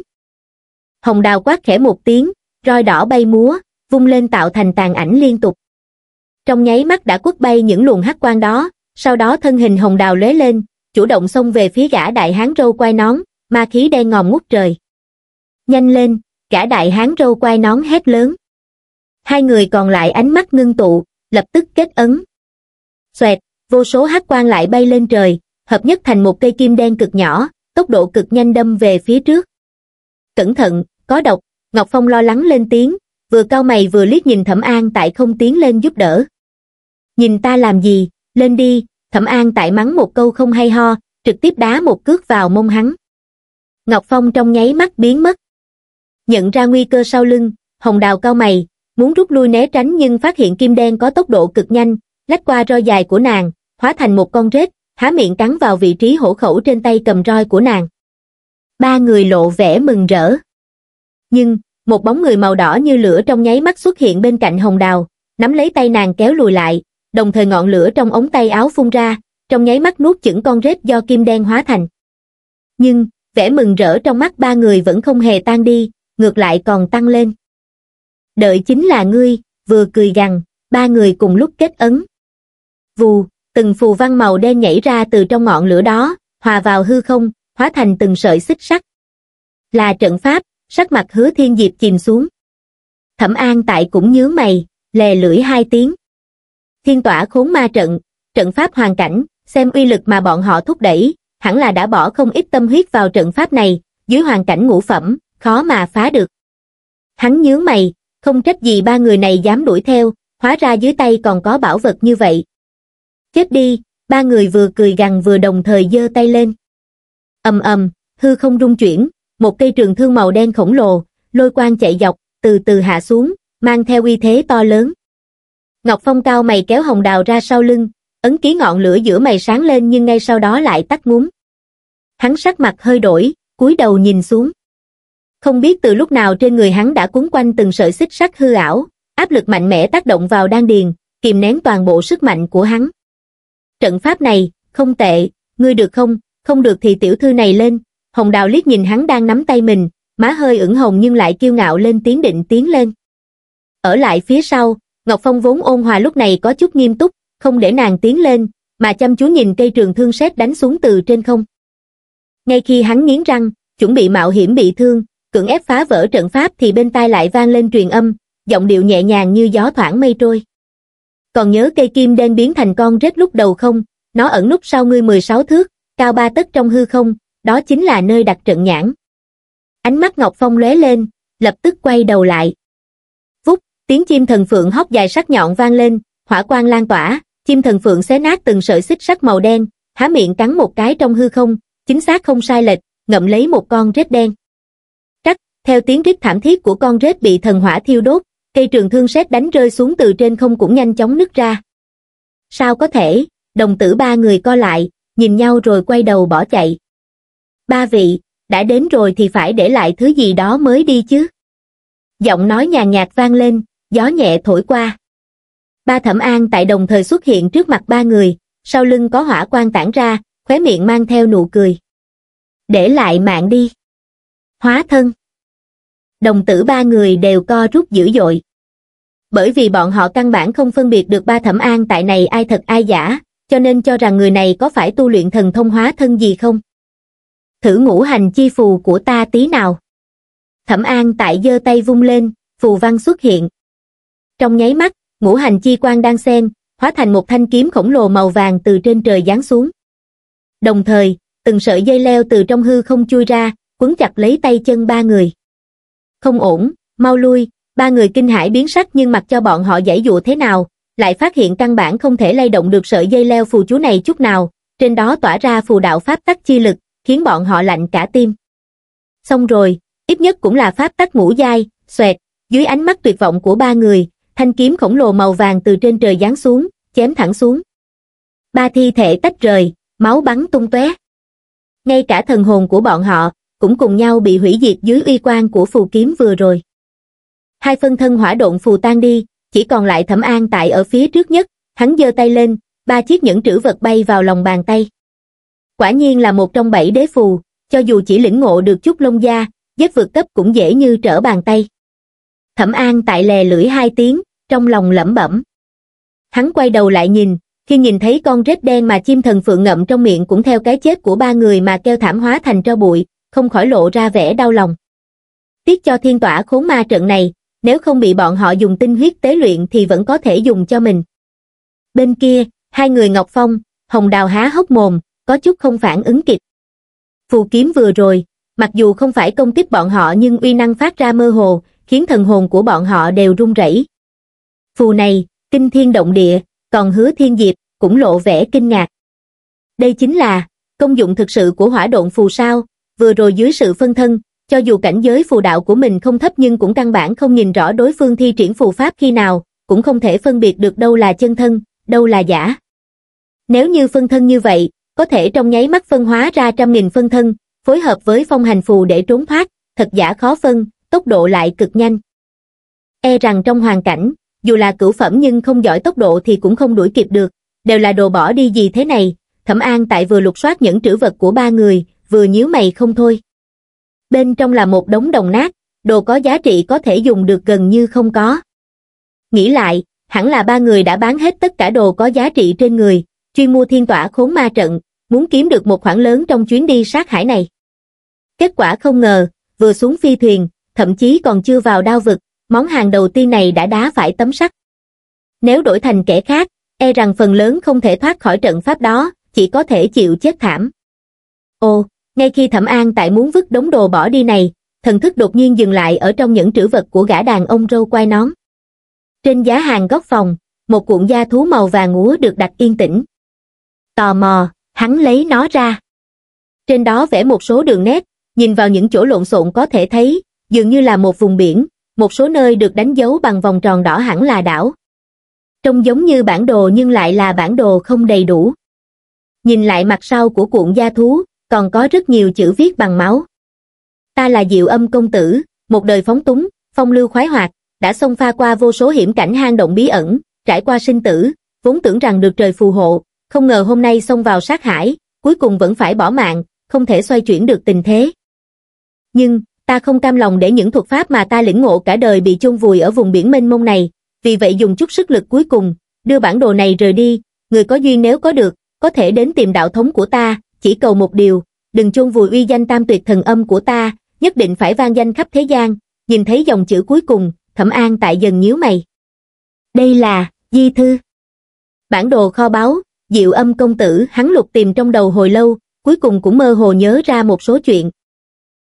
Hồng đào quát khẽ một tiếng, roi đỏ bay múa, vung lên tạo thành tàn ảnh liên tục. Trong nháy mắt đã quất bay những luồng hắc quang đó, sau đó thân hình hồng đào lóe lên, chủ động xông về phía gã đại hán râu quai nón, ma khí đen ngòm ngút trời nhanh lên cả đại hán râu quai nón hét lớn hai người còn lại ánh mắt ngưng tụ lập tức kết ấn xoẹt vô số hát quang lại bay lên trời hợp nhất thành một cây kim đen cực nhỏ tốc độ cực nhanh đâm về phía trước cẩn thận có độc ngọc phong lo lắng lên tiếng vừa cao mày vừa liếc nhìn thẩm an tại không tiến lên giúp đỡ nhìn ta làm gì lên đi thẩm an tại mắng một câu không hay ho trực tiếp đá một cước vào mông hắn ngọc phong trong nháy mắt biến mất nhận ra nguy cơ sau lưng, hồng đào cao mày, muốn rút lui né tránh nhưng phát hiện kim đen có tốc độ cực nhanh, lách qua roi dài của nàng, hóa thành một con rết, há miệng cắn vào vị trí hổ khẩu trên tay cầm roi của nàng. Ba người lộ vẻ mừng rỡ. Nhưng, một bóng người màu đỏ như lửa trong nháy mắt xuất hiện bên cạnh hồng đào, nắm lấy tay nàng kéo lùi lại, đồng thời ngọn lửa trong ống tay áo phun ra, trong nháy mắt nuốt chửng con rết do kim đen hóa thành. Nhưng, vẻ mừng rỡ trong mắt ba người vẫn không hề tan đi, ngược lại còn tăng lên. Đợi chính là ngươi, vừa cười gằn, ba người cùng lúc kết ấn. Vù, từng phù văn màu đen nhảy ra từ trong ngọn lửa đó, hòa vào hư không, hóa thành từng sợi xích sắt. Là trận pháp, sắc mặt hứa thiên diệp chìm xuống. Thẩm an tại cũng nhớ mày, lè lưỡi hai tiếng. Thiên tỏa khốn ma trận, trận pháp hoàn cảnh, xem uy lực mà bọn họ thúc đẩy, hẳn là đã bỏ không ít tâm huyết vào trận pháp này, dưới hoàn cảnh ngũ phẩm, khó mà phá được. Hắn nhướng mày, không trách gì ba người này dám đuổi theo, hóa ra dưới tay còn có bảo vật như vậy. Chết đi, ba người vừa cười gằn vừa đồng thời giơ tay lên. ầm ầm, hư không rung chuyển, một cây trường thương màu đen khổng lồ, lôi quang chạy dọc, từ từ hạ xuống, mang theo uy thế to lớn. Ngọc Phong cao mày kéo hồng đào ra sau lưng, ấn ký ngọn lửa giữa mày sáng lên nhưng ngay sau đó lại tắt ngúm. Hắn sắc mặt hơi đổi, cúi đầu nhìn xuống không biết từ lúc nào trên người hắn đã cuốn quanh từng sợi xích sắt hư ảo áp lực mạnh mẽ tác động vào đan điền kìm nén toàn bộ sức mạnh của hắn trận pháp này không tệ ngươi được không không được thì tiểu thư này lên hồng đào liếc nhìn hắn đang nắm tay mình má hơi ửng hồng nhưng lại kiêu ngạo lên tiếng định tiến lên ở lại phía sau ngọc phong vốn ôn hòa lúc này có chút nghiêm túc không để nàng tiến lên mà chăm chú nhìn cây trường thương xét đánh xuống từ trên không ngay khi hắn nghiến răng chuẩn bị mạo hiểm bị thương cưỡng ép phá vỡ trận pháp thì bên tai lại vang lên truyền âm, giọng điệu nhẹ nhàng như gió thoảng mây trôi. Còn nhớ cây kim đen biến thành con rết lúc đầu không? Nó ẩn nút sau ngươi 16 thước, cao ba tấc trong hư không, đó chính là nơi đặt trận nhãn. Ánh mắt Ngọc Phong lóe lên, lập tức quay đầu lại. Vút, tiếng chim thần phượng hót dài sắc nhọn vang lên, hỏa quang lan tỏa, chim thần phượng xé nát từng sợi xích sắc màu đen, há miệng cắn một cái trong hư không, chính xác không sai lệch, ngậm lấy một con rết đen theo tiếng rít thảm thiết của con rết bị thần hỏa thiêu đốt cây trường thương sét đánh rơi xuống từ trên không cũng nhanh chóng nứt ra sao có thể đồng tử ba người co lại nhìn nhau rồi quay đầu bỏ chạy ba vị đã đến rồi thì phải để lại thứ gì đó mới đi chứ giọng nói nhàn nhạt vang lên gió nhẹ thổi qua ba thẩm an tại đồng thời xuất hiện trước mặt ba người sau lưng có hỏa quang tản ra khóe miệng mang theo nụ cười để lại mạng đi hóa thân đồng tử ba người đều co rút dữ dội. Bởi vì bọn họ căn bản không phân biệt được ba thẩm an tại này ai thật ai giả, cho nên cho rằng người này có phải tu luyện thần thông hóa thân gì không. Thử ngũ hành chi phù của ta tí nào. Thẩm an tại giơ tay vung lên, phù văn xuất hiện. Trong nháy mắt, ngũ hành chi quang đang xen, hóa thành một thanh kiếm khổng lồ màu vàng từ trên trời giáng xuống. Đồng thời, từng sợi dây leo từ trong hư không chui ra, quấn chặt lấy tay chân ba người không ổn, mau lui, ba người kinh hãi biến sắc nhưng mặc cho bọn họ giải dụ thế nào, lại phát hiện căn bản không thể lay động được sợi dây leo phù chú này chút nào, trên đó tỏa ra phù đạo pháp tắc chi lực, khiến bọn họ lạnh cả tim. Xong rồi, ít nhất cũng là pháp tắc ngũ dai, xoẹt, dưới ánh mắt tuyệt vọng của ba người, thanh kiếm khổng lồ màu vàng từ trên trời giáng xuống, chém thẳng xuống. Ba thi thể tách rời, máu bắn tung tóe. Ngay cả thần hồn của bọn họ, cũng cùng nhau bị hủy diệt dưới uy quan của phù kiếm vừa rồi. Hai phân thân hỏa độn phù tan đi, chỉ còn lại thẩm an tại ở phía trước nhất, hắn giơ tay lên, ba chiếc nhẫn trữ vật bay vào lòng bàn tay. Quả nhiên là một trong bảy đế phù, cho dù chỉ lĩnh ngộ được chút lông da, giết vượt cấp cũng dễ như trở bàn tay. Thẩm An tại lè lưỡi hai tiếng, trong lòng lẩm bẩm. Hắn quay đầu lại nhìn, khi nhìn thấy con rết đen mà chim thần phượng ngậm trong miệng cũng theo cái chết của ba người mà kêu thảm hóa thành tro bụi, không khỏi lộ ra vẻ đau lòng. Tiếc cho thiên tỏa khốn ma trận này, nếu không bị bọn họ dùng tinh huyết tế luyện thì vẫn có thể dùng cho mình. Bên kia, hai người Ngọc Phong, Hồng Đào há hốc mồm, có chút không phản ứng kịp. Phù kiếm vừa rồi, mặc dù không phải công kích bọn họ nhưng uy năng phát ra mơ hồ, khiến thần hồn của bọn họ đều run rẩy. Phù này, kinh thiên động địa, còn hứa thiên diệp, cũng lộ vẻ kinh ngạc. Đây chính là công dụng thực sự của hỏa độn phù sao, vừa rồi dưới sự phân thân, cho dù cảnh giới phù đạo của mình không thấp nhưng cũng căn bản không nhìn rõ đối phương thi triển phù pháp khi nào, cũng không thể phân biệt được đâu là chân thân, đâu là giả. Nếu như phân thân như vậy, có thể trong nháy mắt phân hóa ra trăm nghìn phân thân, phối hợp với phong hành phù để trốn thoát, thật giả khó phân, tốc độ lại cực nhanh. E rằng trong hoàn cảnh, dù là cửu phẩm nhưng không giỏi tốc độ thì cũng không đuổi kịp được, đều là đồ bỏ đi gì thế này. Thẩm An tại vừa lục soát những trữ vật của ba người, vừa nhíu mày không thôi. Bên trong là một đống đồng nát, đồ có giá trị có thể dùng được gần như không có. Nghĩ lại, hẳn là ba người đã bán hết tất cả đồ có giá trị trên người, chuyên mua thiên tỏa khốn ma trận, muốn kiếm được một khoản lớn trong chuyến đi sát hải này. Kết quả không ngờ, vừa xuống phi thuyền, thậm chí còn chưa vào đao vực, món hàng đầu tiên này đã đá phải tấm sắt. Nếu đổi thành kẻ khác, e rằng phần lớn không thể thoát khỏi trận pháp đó, chỉ có thể chịu chết thảm. ô. Ngay khi Thẩm An tại muốn vứt đống đồ bỏ đi này, thần thức đột nhiên dừng lại ở trong những trữ vật của gã đàn ông râu quai nón. Trên giá hàng góc phòng, một cuộn da thú màu vàng úa được đặt yên tĩnh. Tò mò, hắn lấy nó ra. Trên đó vẽ một số đường nét, nhìn vào những chỗ lộn xộn có thể thấy, dường như là một vùng biển, một số nơi được đánh dấu bằng vòng tròn đỏ hẳn là đảo. Trông giống như bản đồ nhưng lại là bản đồ không đầy đủ. Nhìn lại mặt sau của cuộn da thú, còn có rất nhiều chữ viết bằng máu. Ta là Diệu Âm công tử, một đời phóng túng, phong lưu khoái hoạt, đã xông pha qua vô số hiểm cảnh hang động bí ẩn, trải qua sinh tử, vốn tưởng rằng được trời phù hộ, không ngờ hôm nay xông vào sát hải, cuối cùng vẫn phải bỏ mạng, không thể xoay chuyển được tình thế. Nhưng, ta không cam lòng để những thuật pháp mà ta lĩnh ngộ cả đời bị chôn vùi ở vùng biển mênh mông này, vì vậy dùng chút sức lực cuối cùng, đưa bản đồ này rời đi, người có duyên nếu có được, có thể đến tìm đạo thống của ta, chỉ cầu một điều, đừng chôn vùi uy danh tam tuyệt thần âm của ta, nhất định phải vang danh khắp thế gian, nhìn thấy dòng chữ cuối cùng, thẩm an tại dần nhíu mày. Đây là, di thư. Bản đồ kho báu, diệu âm công tử hắn lục tìm trong đầu hồi lâu, cuối cùng cũng mơ hồ nhớ ra một số chuyện.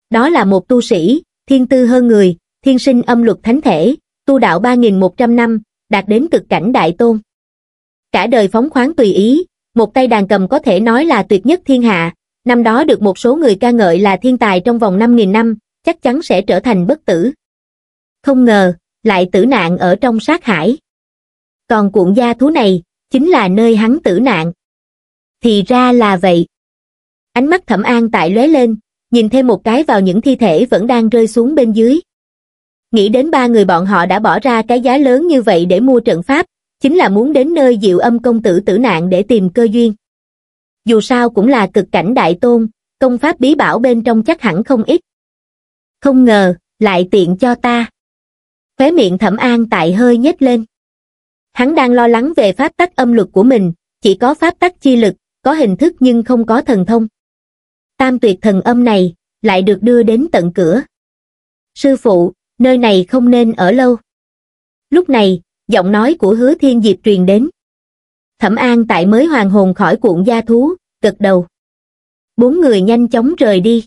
Đó là một tu sĩ, thiên tư hơn người, thiên sinh âm luật thánh thể, tu đạo 3.100 năm, đạt đến cực cảnh đại tôn. Cả đời phóng khoáng tùy ý, một tay đàn cầm có thể nói là tuyệt nhất thiên hạ, năm đó được một số người ca ngợi là thiên tài trong vòng 5.000 năm, chắc chắn sẽ trở thành bất tử. Không ngờ, lại tử nạn ở trong sát hải. Còn cuộn gia thú này, chính là nơi hắn tử nạn. Thì ra là vậy. Ánh mắt thẩm an tại lóe lên, nhìn thêm một cái vào những thi thể vẫn đang rơi xuống bên dưới. Nghĩ đến ba người bọn họ đã bỏ ra cái giá lớn như vậy để mua trận pháp, chính là muốn đến nơi diệu âm công tử tử nạn để tìm cơ duyên. Dù sao cũng là cực cảnh đại tôn, công pháp bí bảo bên trong chắc hẳn không ít. Không ngờ, lại tiện cho ta. Khóe miệng thẩm an tại hơi nhếch lên. Hắn đang lo lắng về pháp tắc âm luật của mình, chỉ có pháp tắc chi lực, có hình thức nhưng không có thần thông. Tam tuyệt thần âm này, lại được đưa đến tận cửa. Sư phụ, nơi này không nên ở lâu. Lúc này, giọng nói của hứa thiên diệp truyền đến thẩm an tại mới hoàn hồn khỏi cuộn gia thú gật đầu bốn người nhanh chóng rời đi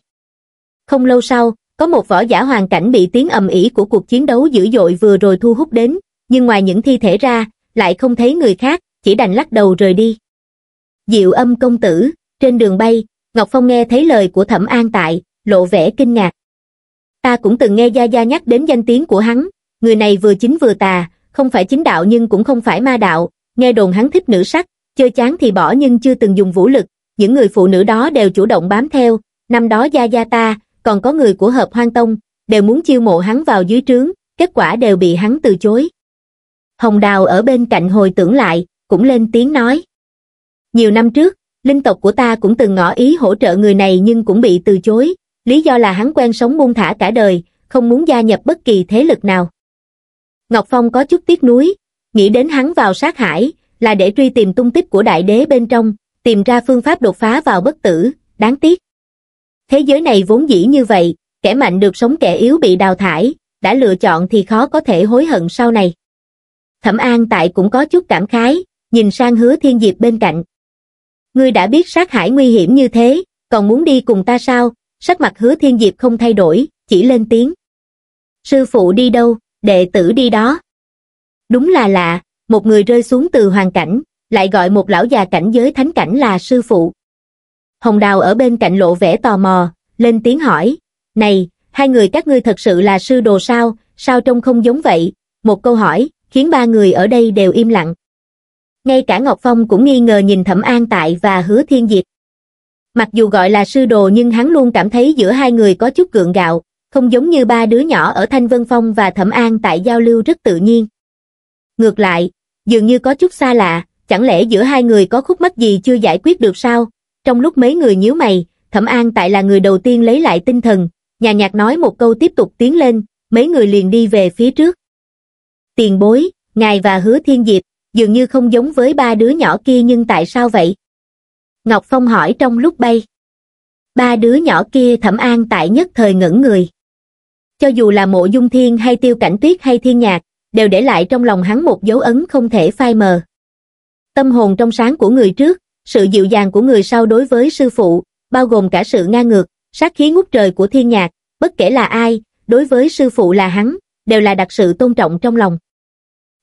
không lâu sau có một võ giả hoàn cảnh bị tiếng ầm ĩ của cuộc chiến đấu dữ dội vừa rồi thu hút đến nhưng ngoài những thi thể ra lại không thấy người khác chỉ đành lắc đầu rời đi diệu âm công tử trên đường bay ngọc phong nghe thấy lời của thẩm an tại lộ vẻ kinh ngạc ta cũng từng nghe gia gia nhắc đến danh tiếng của hắn người này vừa chính vừa tà không phải chính đạo nhưng cũng không phải ma đạo, nghe đồn hắn thích nữ sắc, chơi chán thì bỏ nhưng chưa từng dùng vũ lực, những người phụ nữ đó đều chủ động bám theo, năm đó Gia Gia ta, còn có người của hợp hoang tông, đều muốn chiêu mộ hắn vào dưới trướng, kết quả đều bị hắn từ chối. Hồng Đào ở bên cạnh hồi tưởng lại, cũng lên tiếng nói. Nhiều năm trước, linh tộc của ta cũng từng ngỏ ý hỗ trợ người này nhưng cũng bị từ chối, lý do là hắn quen sống buông thả cả đời, không muốn gia nhập bất kỳ thế lực nào. Ngọc Phong có chút tiếc nuối, nghĩ đến hắn vào sát hải, là để truy tìm tung tích của đại đế bên trong, tìm ra phương pháp đột phá vào bất tử, đáng tiếc. Thế giới này vốn dĩ như vậy, kẻ mạnh được sống kẻ yếu bị đào thải, đã lựa chọn thì khó có thể hối hận sau này. Thẩm An Tại cũng có chút cảm khái, nhìn sang hứa thiên diệp bên cạnh. Ngươi đã biết sát hải nguy hiểm như thế, còn muốn đi cùng ta sao? Sắc mặt hứa thiên diệp không thay đổi, chỉ lên tiếng. Sư phụ đi đâu? đệ tử đi đó. Đúng là lạ, một người rơi xuống từ hoàng cảnh, lại gọi một lão già cảnh giới thánh cảnh là sư phụ. Hồng Đào ở bên cạnh lộ vẻ tò mò, lên tiếng hỏi, này, hai người các ngươi thật sự là sư đồ sao, sao trông không giống vậy? Một câu hỏi, khiến ba người ở đây đều im lặng. Ngay cả Ngọc Phong cũng nghi ngờ nhìn Thẩm An Tại và Hứa Thiên Diệp. Mặc dù gọi là sư đồ nhưng hắn luôn cảm thấy giữa hai người có chút gượng gạo, không giống như ba đứa nhỏ ở Thanh Vân Phong và Thẩm An tại giao lưu rất tự nhiên. Ngược lại, dường như có chút xa lạ, chẳng lẽ giữa hai người có khúc mắc gì chưa giải quyết được sao? Trong lúc mấy người nhíu mày, Thẩm An tại là người đầu tiên lấy lại tinh thần, nhà nhạc nói một câu tiếp tục tiến lên, mấy người liền đi về phía trước. Tiền bối, ngài và hứa thiên diệp, dường như không giống với ba đứa nhỏ kia nhưng tại sao vậy? Ngọc Phong hỏi trong lúc bay. Ba đứa nhỏ kia thẩm an tại nhất thời ngẩn người cho dù là mộ dung thiên hay tiêu cảnh tuyết hay thiên nhạc đều để lại trong lòng hắn một dấu ấn không thể phai mờ tâm hồn trong sáng của người trước sự dịu dàng của người sau đối với sư phụ bao gồm cả sự ngang ngược sát khí ngút trời của thiên nhạc bất kể là ai đối với sư phụ là hắn đều là đặt sự tôn trọng trong lòng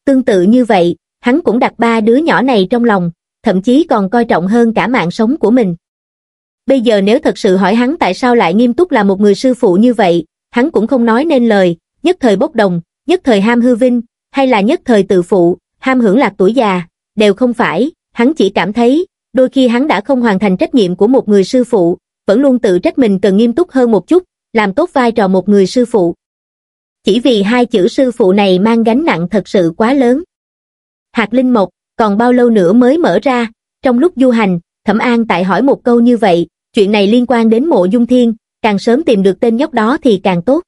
tương tự như vậy hắn cũng đặt ba đứa nhỏ này trong lòng thậm chí còn coi trọng hơn cả mạng sống của mình bây giờ nếu thật sự hỏi hắn tại sao lại nghiêm túc là một người sư phụ như vậy hắn cũng không nói nên lời, nhất thời bốc đồng, nhất thời ham hư vinh, hay là nhất thời tự phụ, ham hưởng lạc tuổi già, đều không phải, hắn chỉ cảm thấy, đôi khi hắn đã không hoàn thành trách nhiệm của một người sư phụ, vẫn luôn tự trách mình cần nghiêm túc hơn một chút, làm tốt vai trò một người sư phụ. Chỉ vì hai chữ sư phụ này mang gánh nặng thật sự quá lớn. Hạt Linh Mộc, còn bao lâu nữa mới mở ra, trong lúc du hành, Thẩm An tại hỏi một câu như vậy, chuyện này liên quan đến mộ dung thiên, càng sớm tìm được tên nhóc đó thì càng tốt.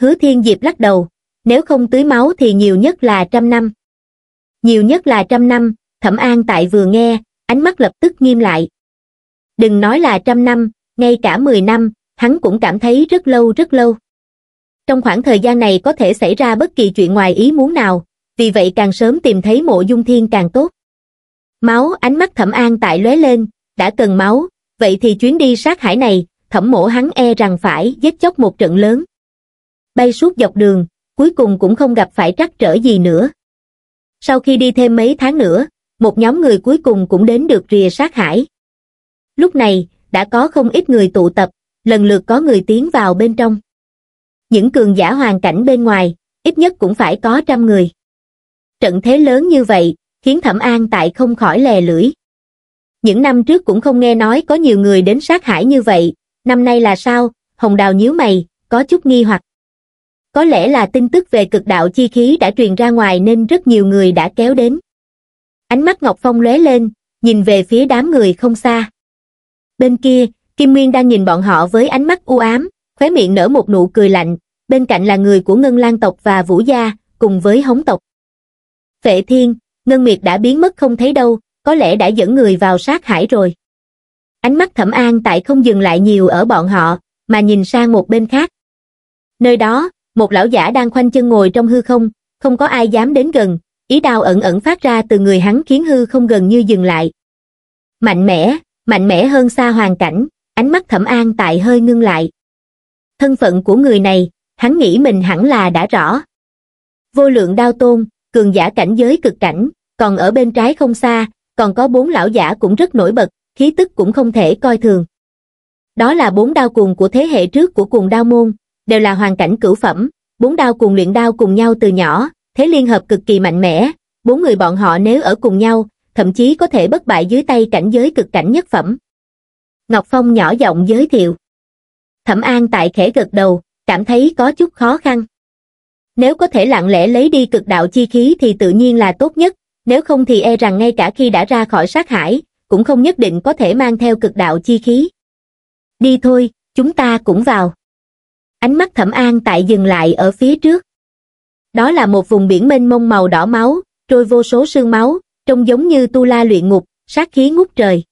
Hứa Thiên Diệp lắc đầu, nếu không tưới máu thì nhiều nhất là trăm năm. Nhiều nhất là trăm năm, Thẩm An Tại vừa nghe, ánh mắt lập tức nghiêm lại. Đừng nói là trăm năm, ngay cả mười năm, hắn cũng cảm thấy rất lâu rất lâu. Trong khoảng thời gian này có thể xảy ra bất kỳ chuyện ngoài ý muốn nào, vì vậy càng sớm tìm thấy mộ dung thiên càng tốt. Máu ánh mắt Thẩm An Tại lóe lên, đã cần máu, vậy thì chuyến đi sát hải này, thẩm mổ hắn e rằng phải giết chóc một trận lớn. Bay suốt dọc đường, cuối cùng cũng không gặp phải trắc trở gì nữa. Sau khi đi thêm mấy tháng nữa, một nhóm người cuối cùng cũng đến được rìa sát hải. Lúc này, đã có không ít người tụ tập, lần lượt có người tiến vào bên trong. Những cường giả hoàn cảnh bên ngoài, ít nhất cũng phải có trăm người. Trận thế lớn như vậy, khiến Thẩm An tại không khỏi lè lưỡi. Những năm trước cũng không nghe nói có nhiều người đến sát hải như vậy, năm nay là sao hồng đào nhíu mày có chút nghi hoặc có lẽ là tin tức về cực đạo chi khí đã truyền ra ngoài nên rất nhiều người đã kéo đến ánh mắt ngọc phong lóe lên nhìn về phía đám người không xa bên kia kim nguyên đang nhìn bọn họ với ánh mắt u ám khóe miệng nở một nụ cười lạnh bên cạnh là người của ngân lan tộc và vũ gia cùng với hống tộc phệ thiên ngân miệt đã biến mất không thấy đâu có lẽ đã dẫn người vào sát hải rồi ánh mắt thẩm an tại không dừng lại nhiều ở bọn họ mà nhìn sang một bên khác nơi đó một lão giả đang khoanh chân ngồi trong hư không không có ai dám đến gần ý đau ẩn ẩn phát ra từ người hắn khiến hư không gần như dừng lại mạnh mẽ mạnh mẽ hơn xa hoàn cảnh ánh mắt thẩm an tại hơi ngưng lại thân phận của người này hắn nghĩ mình hẳn là đã rõ vô lượng đao tôn cường giả cảnh giới cực cảnh còn ở bên trái không xa còn có bốn lão giả cũng rất nổi bật khí tức cũng không thể coi thường. Đó là bốn đao cuồng của thế hệ trước của cuồng đao môn, đều là hoàn cảnh cửu phẩm, bốn đao cuồng luyện đao cùng nhau từ nhỏ, thế liên hợp cực kỳ mạnh mẽ, bốn người bọn họ nếu ở cùng nhau, thậm chí có thể bất bại dưới tay cảnh giới cực cảnh nhất phẩm. Ngọc Phong nhỏ giọng giới thiệu. Thẩm An tại khẽ gật đầu, cảm thấy có chút khó khăn. Nếu có thể lặng lẽ lấy đi cực đạo chi khí thì tự nhiên là tốt nhất, nếu không thì e rằng ngay cả khi đã ra khỏi sát hải, cũng không nhất định có thể mang theo cực đạo chi khí. Đi thôi, chúng ta cũng vào. Ánh mắt thẩm an tại dừng lại ở phía trước. Đó là một vùng biển mênh mông màu đỏ máu, trôi vô số sương máu, trông giống như tu la luyện ngục, sát khí ngút trời.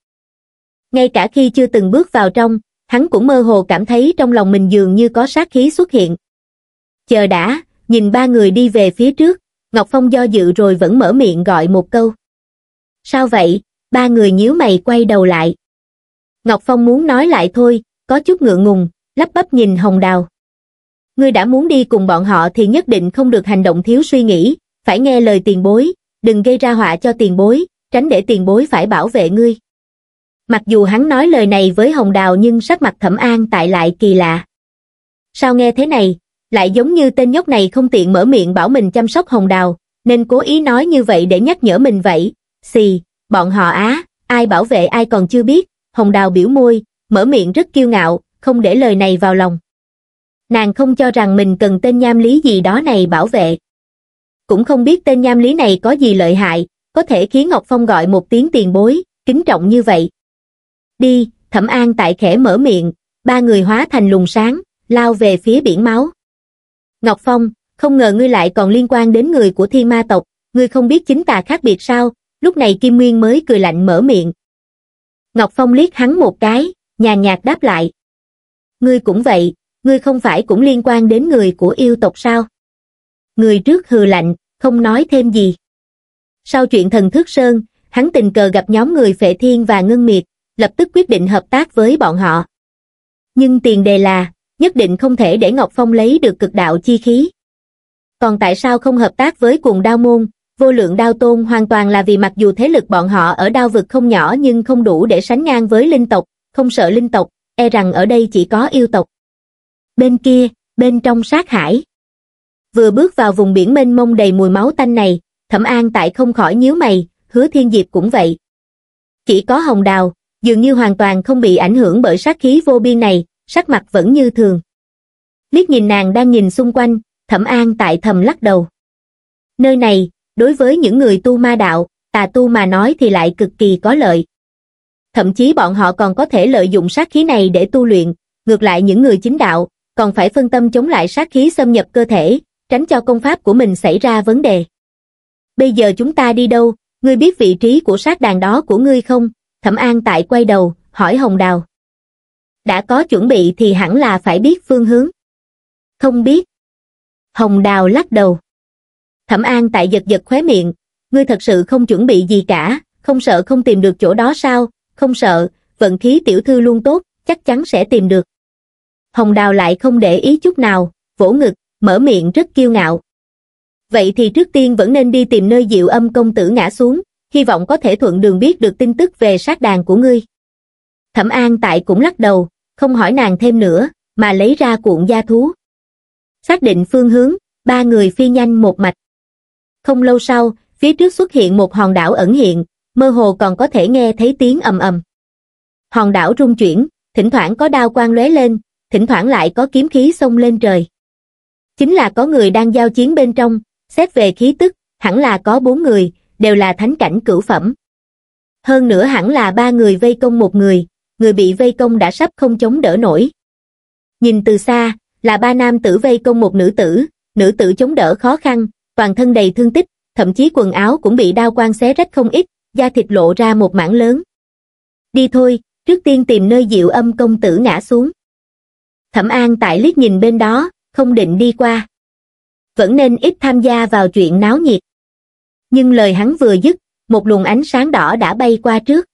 Ngay cả khi chưa từng bước vào trong, hắn cũng mơ hồ cảm thấy trong lòng mình dường như có sát khí xuất hiện. Chờ đã, nhìn ba người đi về phía trước, Ngọc Phong do dự rồi vẫn mở miệng gọi một câu. Sao vậy, ba người nhíu mày quay đầu lại. Ngọc Phong muốn nói lại thôi, có chút ngượng ngùng, lắp bắp nhìn Hồng Đào. Ngươi đã muốn đi cùng bọn họ thì nhất định không được hành động thiếu suy nghĩ, phải nghe lời tiền bối, đừng gây ra họa cho tiền bối, tránh để tiền bối phải bảo vệ ngươi. Mặc dù hắn nói lời này với Hồng Đào nhưng sắc mặt Thẩm An tại lại kỳ lạ. Sao nghe thế này, lại giống như tên nhóc này không tiện mở miệng bảo mình chăm sóc Hồng Đào, nên cố ý nói như vậy để nhắc nhở mình vậy. Xì, bọn họ á, ai bảo vệ ai còn chưa biết, hồng đào biểu môi, mở miệng rất kiêu ngạo, không để lời này vào lòng. Nàng không cho rằng mình cần tên nham lý gì đó này bảo vệ. Cũng không biết tên nham lý này có gì lợi hại, có thể khiến Ngọc Phong gọi một tiếng tiền bối, kính trọng như vậy. Đi, thẩm an tại khẽ mở miệng, ba người hóa thành lùng sáng, lao về phía biển máu. Ngọc Phong, không ngờ ngươi lại còn liên quan đến người của thiên ma tộc, ngươi không biết chính tà khác biệt sao, lúc này kim nguyên mới cười lạnh mở miệng ngọc phong liếc hắn một cái nhàn nhạt đáp lại ngươi cũng vậy ngươi không phải cũng liên quan đến người của yêu tộc sao người trước hừ lạnh không nói thêm gì sau chuyện thần thước sơn hắn tình cờ gặp nhóm người phệ thiên và ngân miệt lập tức quyết định hợp tác với bọn họ nhưng tiền đề là nhất định không thể để ngọc phong lấy được cực đạo chi khí còn tại sao không hợp tác với cuồng đao môn vô lượng đao tôn hoàn toàn là vì mặc dù thế lực bọn họ ở đao vực không nhỏ nhưng không đủ để sánh ngang với linh tộc, không sợ linh tộc, e rằng ở đây chỉ có yêu tộc. Bên kia, bên trong sát hải. Vừa bước vào vùng biển mênh mông đầy mùi máu tanh này, thẩm an tại không khỏi nhíu mày, hứa thiên diệp cũng vậy. Chỉ có hồng đào, dường như hoàn toàn không bị ảnh hưởng bởi sát khí vô biên này, sắc mặt vẫn như thường. Liếc nhìn nàng đang nhìn xung quanh, thẩm an tại thầm lắc đầu. Nơi này, đối với những người tu ma đạo, tà tu mà nói thì lại cực kỳ có lợi. Thậm chí bọn họ còn có thể lợi dụng sát khí này để tu luyện, ngược lại những người chính đạo, còn phải phân tâm chống lại sát khí xâm nhập cơ thể, tránh cho công pháp của mình xảy ra vấn đề. Bây giờ chúng ta đi đâu, ngươi biết vị trí của sát đàn đó của ngươi không? Thẩm An tại quay đầu, hỏi Hồng Đào. Đã có chuẩn bị thì hẳn là phải biết phương hướng. Không biết. Hồng Đào lắc đầu. Thẩm An tại giật giật khóe miệng, ngươi thật sự không chuẩn bị gì cả, không sợ không tìm được chỗ đó sao, không sợ, vận khí tiểu thư luôn tốt, chắc chắn sẽ tìm được. Hồng Đào lại không để ý chút nào, vỗ ngực, mở miệng rất kiêu ngạo. Vậy thì trước tiên vẫn nên đi tìm nơi diệu âm công tử ngã xuống, hy vọng có thể thuận đường biết được tin tức về sát đàn của ngươi. Thẩm An tại cũng lắc đầu, không hỏi nàng thêm nữa, mà lấy ra cuộn da thú. Xác định phương hướng, ba người phi nhanh một mạch không lâu sau, phía trước xuất hiện một hòn đảo ẩn hiện, mơ hồ còn có thể nghe thấy tiếng ầm ầm. Hòn đảo rung chuyển, thỉnh thoảng có đao quang lóe lên, thỉnh thoảng lại có kiếm khí xông lên trời. Chính là có người đang giao chiến bên trong, xét về khí tức, hẳn là có bốn người, đều là thánh cảnh cửu phẩm. Hơn nữa hẳn là ba người vây công một người, người bị vây công đã sắp không chống đỡ nổi. Nhìn từ xa, là ba nam tử vây công một nữ tử, nữ tử chống đỡ khó khăn, toàn thân đầy thương tích, thậm chí quần áo cũng bị đao quang xé rách không ít, da thịt lộ ra một mảng lớn. Đi thôi, trước tiên tìm nơi dịu âm công tử ngã xuống. Thẩm An tại liếc nhìn bên đó, không định đi qua. Vẫn nên ít tham gia vào chuyện náo nhiệt. Nhưng lời hắn vừa dứt, một luồng ánh sáng đỏ đã bay qua trước.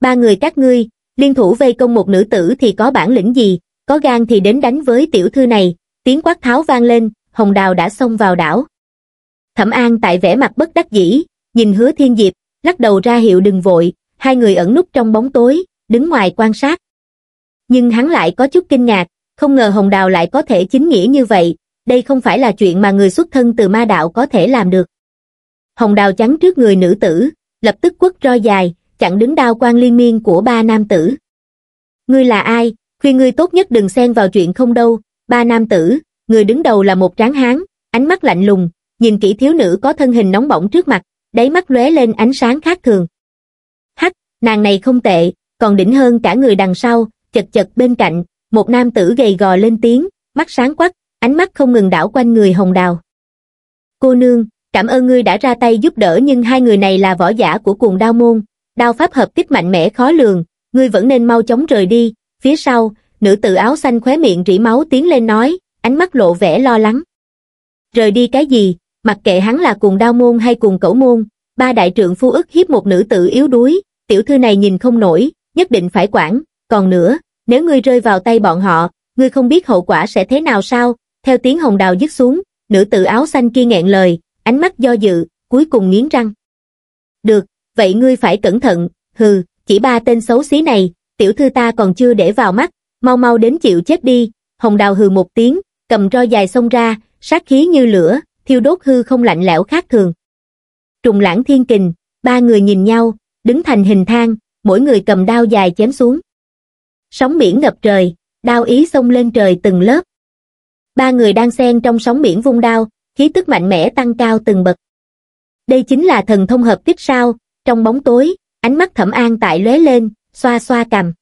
Ba người các ngươi, liên thủ vây công một nữ tử thì có bản lĩnh gì, có gan thì đến đánh với tiểu thư này, tiếng quát tháo vang lên, hồng đào đã xông vào đảo thẩm an tại vẻ mặt bất đắc dĩ nhìn hứa thiên diệp lắc đầu ra hiệu đừng vội hai người ẩn núp trong bóng tối đứng ngoài quan sát nhưng hắn lại có chút kinh ngạc không ngờ hồng đào lại có thể chính nghĩa như vậy đây không phải là chuyện mà người xuất thân từ ma đạo có thể làm được hồng đào chắn trước người nữ tử lập tức quất roi dài chặn đứng đao quan liên miên của ba nam tử ngươi là ai khuyên ngươi tốt nhất đừng xen vào chuyện không đâu ba nam tử người đứng đầu là một tráng hán ánh mắt lạnh lùng nhìn kỹ thiếu nữ có thân hình nóng bỏng trước mặt, đáy mắt lóe lên ánh sáng khác thường. Hắc, nàng này không tệ, còn đỉnh hơn cả người đằng sau, chật chật bên cạnh, một nam tử gầy gò lên tiếng, mắt sáng quắc, ánh mắt không ngừng đảo quanh người hồng đào. Cô nương, cảm ơn ngươi đã ra tay giúp đỡ nhưng hai người này là võ giả của cuồng đao môn, đao pháp hợp kích mạnh mẽ khó lường, ngươi vẫn nên mau chóng rời đi. Phía sau, nữ tử áo xanh khóe miệng rỉ máu tiến lên nói, ánh mắt lộ vẻ lo lắng. Rời đi cái gì, mặc kệ hắn là cùng đao môn hay cùng cẩu môn, ba đại trưởng phu ức hiếp một nữ tử yếu đuối, tiểu thư này nhìn không nổi, nhất định phải quản, còn nữa, nếu ngươi rơi vào tay bọn họ, ngươi không biết hậu quả sẽ thế nào sao, theo tiếng hồng đào dứt xuống, nữ tử áo xanh kia nghẹn lời, ánh mắt do dự, cuối cùng nghiến răng. Được, vậy ngươi phải cẩn thận, hừ, chỉ ba tên xấu xí này, tiểu thư ta còn chưa để vào mắt, mau mau đến chịu chết đi, hồng đào hừ một tiếng, cầm roi dài xông ra, sát khí như lửa, thiêu đốt hư không lạnh lẽo khác thường. Trùng lãng thiên kình, ba người nhìn nhau, đứng thành hình thang, mỗi người cầm đao dài chém xuống. Sóng biển ngập trời, đao ý xông lên trời từng lớp. Ba người đang xen trong sóng biển vung đao, khí tức mạnh mẽ tăng cao từng bậc. Đây chính là thần thông hợp kích sao, trong bóng tối, ánh mắt thẩm an tại lóe lên, xoa xoa cầm.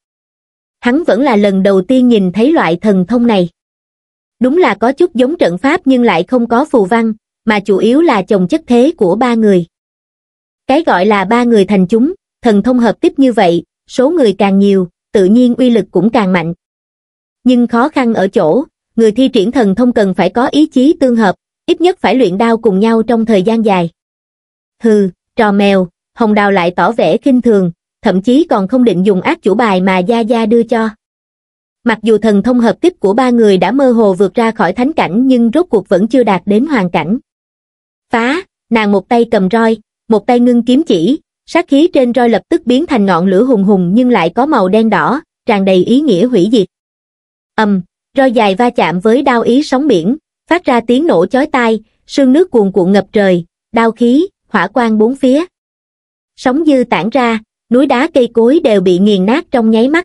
Hắn vẫn là lần đầu tiên nhìn thấy loại thần thông này đúng là có chút giống trận pháp nhưng lại không có phù văn, mà chủ yếu là chồng chất thế của ba người. Cái gọi là ba người thành chúng, thần thông hợp tiếp như vậy, số người càng nhiều, tự nhiên uy lực cũng càng mạnh. Nhưng khó khăn ở chỗ, người thi triển thần thông cần phải có ý chí tương hợp, ít nhất phải luyện đao cùng nhau trong thời gian dài. Hừ, trò mèo, Hồng Đào lại tỏ vẻ khinh thường, thậm chí còn không định dùng ác chủ bài mà Gia Gia đưa cho mặc dù thần thông hợp kích của ba người đã mơ hồ vượt ra khỏi thánh cảnh nhưng rốt cuộc vẫn chưa đạt đến hoàn cảnh. Phá, nàng một tay cầm roi, một tay ngưng kiếm chỉ, sát khí trên roi lập tức biến thành ngọn lửa hùng hùng nhưng lại có màu đen đỏ, tràn đầy ý nghĩa hủy diệt. ầm, roi dài va chạm với đao ý sóng biển, phát ra tiếng nổ chói tai, sương nước cuồn cuộn ngập trời, đao khí, hỏa quang bốn phía. Sóng dư tản ra, núi đá cây cối đều bị nghiền nát trong nháy mắt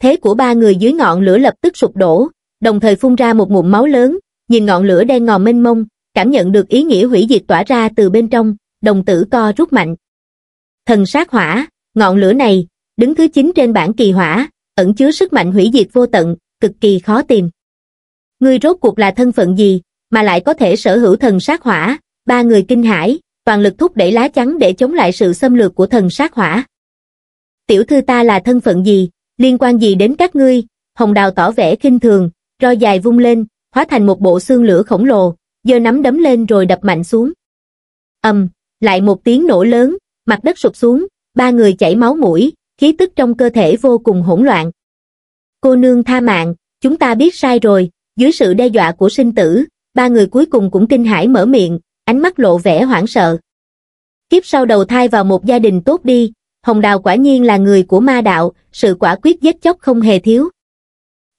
thế của ba người dưới ngọn lửa lập tức sụp đổ đồng thời phun ra một ngụm máu lớn nhìn ngọn lửa đen ngòm mênh mông cảm nhận được ý nghĩa hủy diệt tỏa ra từ bên trong đồng tử co rút mạnh thần sát hỏa ngọn lửa này đứng thứ chín trên bảng kỳ hỏa ẩn chứa sức mạnh hủy diệt vô tận cực kỳ khó tìm ngươi rốt cuộc là thân phận gì mà lại có thể sở hữu thần sát hỏa ba người kinh hãi toàn lực thúc đẩy lá chắn để chống lại sự xâm lược của thần sát hỏa tiểu thư ta là thân phận gì liên quan gì đến các ngươi, hồng đào tỏ vẻ kinh thường, roi dài vung lên, hóa thành một bộ xương lửa khổng lồ, giơ nắm đấm lên rồi đập mạnh xuống. ầm, lại một tiếng nổ lớn, mặt đất sụp xuống, ba người chảy máu mũi, khí tức trong cơ thể vô cùng hỗn loạn. Cô nương tha mạng, chúng ta biết sai rồi, dưới sự đe dọa của sinh tử, ba người cuối cùng cũng kinh hãi mở miệng, ánh mắt lộ vẻ hoảng sợ. Kiếp sau đầu thai vào một gia đình tốt đi, Hồng Đào quả nhiên là người của ma đạo, sự quả quyết giết chóc không hề thiếu.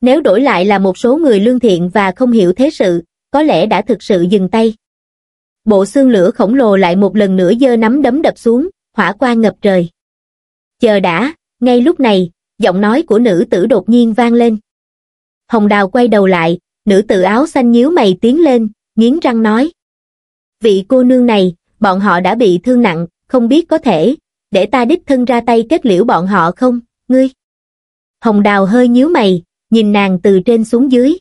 Nếu đổi lại là một số người lương thiện và không hiểu thế sự, có lẽ đã thực sự dừng tay. Bộ xương lửa khổng lồ lại một lần nữa giơ nắm đấm đập xuống, hỏa quang ngập trời. Chờ đã, ngay lúc này, giọng nói của nữ tử đột nhiên vang lên. Hồng Đào quay đầu lại, nữ tử áo xanh nhíu mày tiến lên, nghiến răng nói. Vị cô nương này, bọn họ đã bị thương nặng, không biết có thể, để ta đích thân ra tay kết liễu bọn họ không, ngươi? Hồng Đào hơi nhíu mày, nhìn nàng từ trên xuống dưới.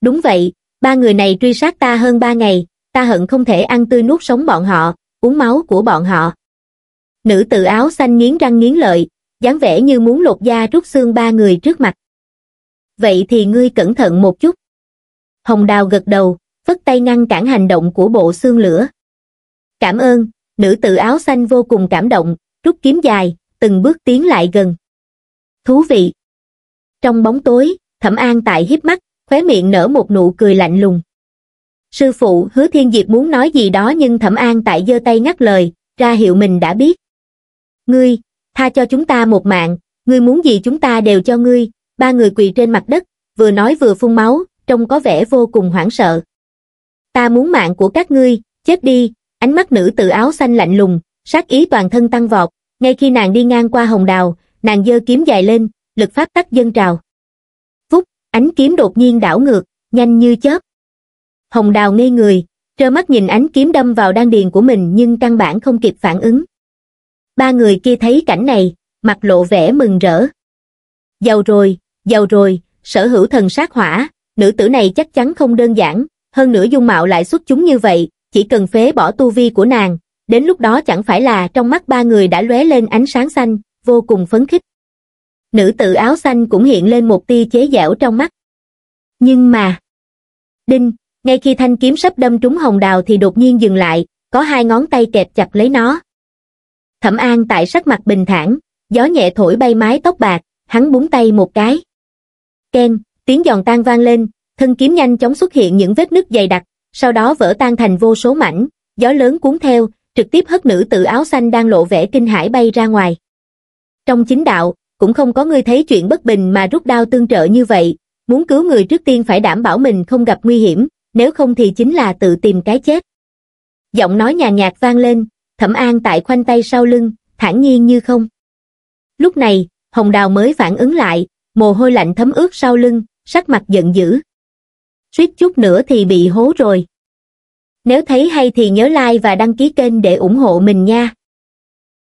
Đúng vậy, ba người này truy sát ta hơn ba ngày, ta hận không thể ăn tươi nuốt sống bọn họ, uống máu của bọn họ. Nữ tự áo xanh nghiến răng nghiến lợi, dáng vẻ như muốn lột da rút xương ba người trước mặt. Vậy thì ngươi cẩn thận một chút. Hồng Đào gật đầu, vất tay ngăn cản hành động của bộ xương lửa. Cảm ơn, nữ tử áo xanh vô cùng cảm động, rút kiếm dài, từng bước tiến lại gần. Thú vị! Trong bóng tối, Thẩm An tại hiếp mắt, khóe miệng nở một nụ cười lạnh lùng. Sư phụ Hứa Thiên Diệp muốn nói gì đó nhưng Thẩm An tại giơ tay ngắt lời, ra hiệu mình đã biết. Ngươi, tha cho chúng ta một mạng, ngươi muốn gì chúng ta đều cho ngươi, ba người quỳ trên mặt đất, vừa nói vừa phun máu, trông có vẻ vô cùng hoảng sợ. Ta muốn mạng của các ngươi, chết đi, Ánh mắt nữ tự áo xanh lạnh lùng, sát ý toàn thân tăng vọt, ngay khi nàng đi ngang qua hồng đào, nàng giơ kiếm dài lên, lực pháp tắc dân trào. Phúc, ánh kiếm đột nhiên đảo ngược, nhanh như chớp. Hồng đào ngây người, trơ mắt nhìn ánh kiếm đâm vào đan điền của mình nhưng căn bản không kịp phản ứng. Ba người kia thấy cảnh này, mặt lộ vẻ mừng rỡ. Giàu rồi, giàu rồi, sở hữu thần sát hỏa, nữ tử này chắc chắn không đơn giản, hơn nữa dung mạo lại xuất chúng như vậy, chỉ cần phế bỏ tu vi của nàng, đến lúc đó chẳng phải là trong mắt ba người đã lóe lên ánh sáng xanh, vô cùng phấn khích. Nữ tử áo xanh cũng hiện lên một tia chế giảo trong mắt. Nhưng mà... Đinh, ngay khi thanh kiếm sắp đâm trúng hồng đào thì đột nhiên dừng lại, có hai ngón tay kẹp chặt lấy nó. Thẩm An tại sắc mặt bình thản, gió nhẹ thổi bay mái tóc bạc, hắn búng tay một cái. Ken, tiếng giòn tan vang lên, thân kiếm nhanh chóng xuất hiện những vết nứt dày đặc, sau đó vỡ tan thành vô số mảnh, gió lớn cuốn theo, trực tiếp hất nữ tử áo xanh đang lộ vẻ kinh hải bay ra ngoài. Trong chính đạo, cũng không có người thấy chuyện bất bình mà rút đao tương trợ như vậy, muốn cứu người trước tiên phải đảm bảo mình không gặp nguy hiểm, nếu không thì chính là tự tìm cái chết. Giọng nói nhàn nhạt vang lên, thẩm an tại khoanh tay sau lưng, thản nhiên như không. Lúc này, Hồng Đào mới phản ứng lại, mồ hôi lạnh thấm ướt sau lưng, sắc mặt giận dữ, suýt chút nữa thì bị hố rồi. Nếu thấy hay thì nhớ like và đăng ký kênh để ủng hộ mình nha.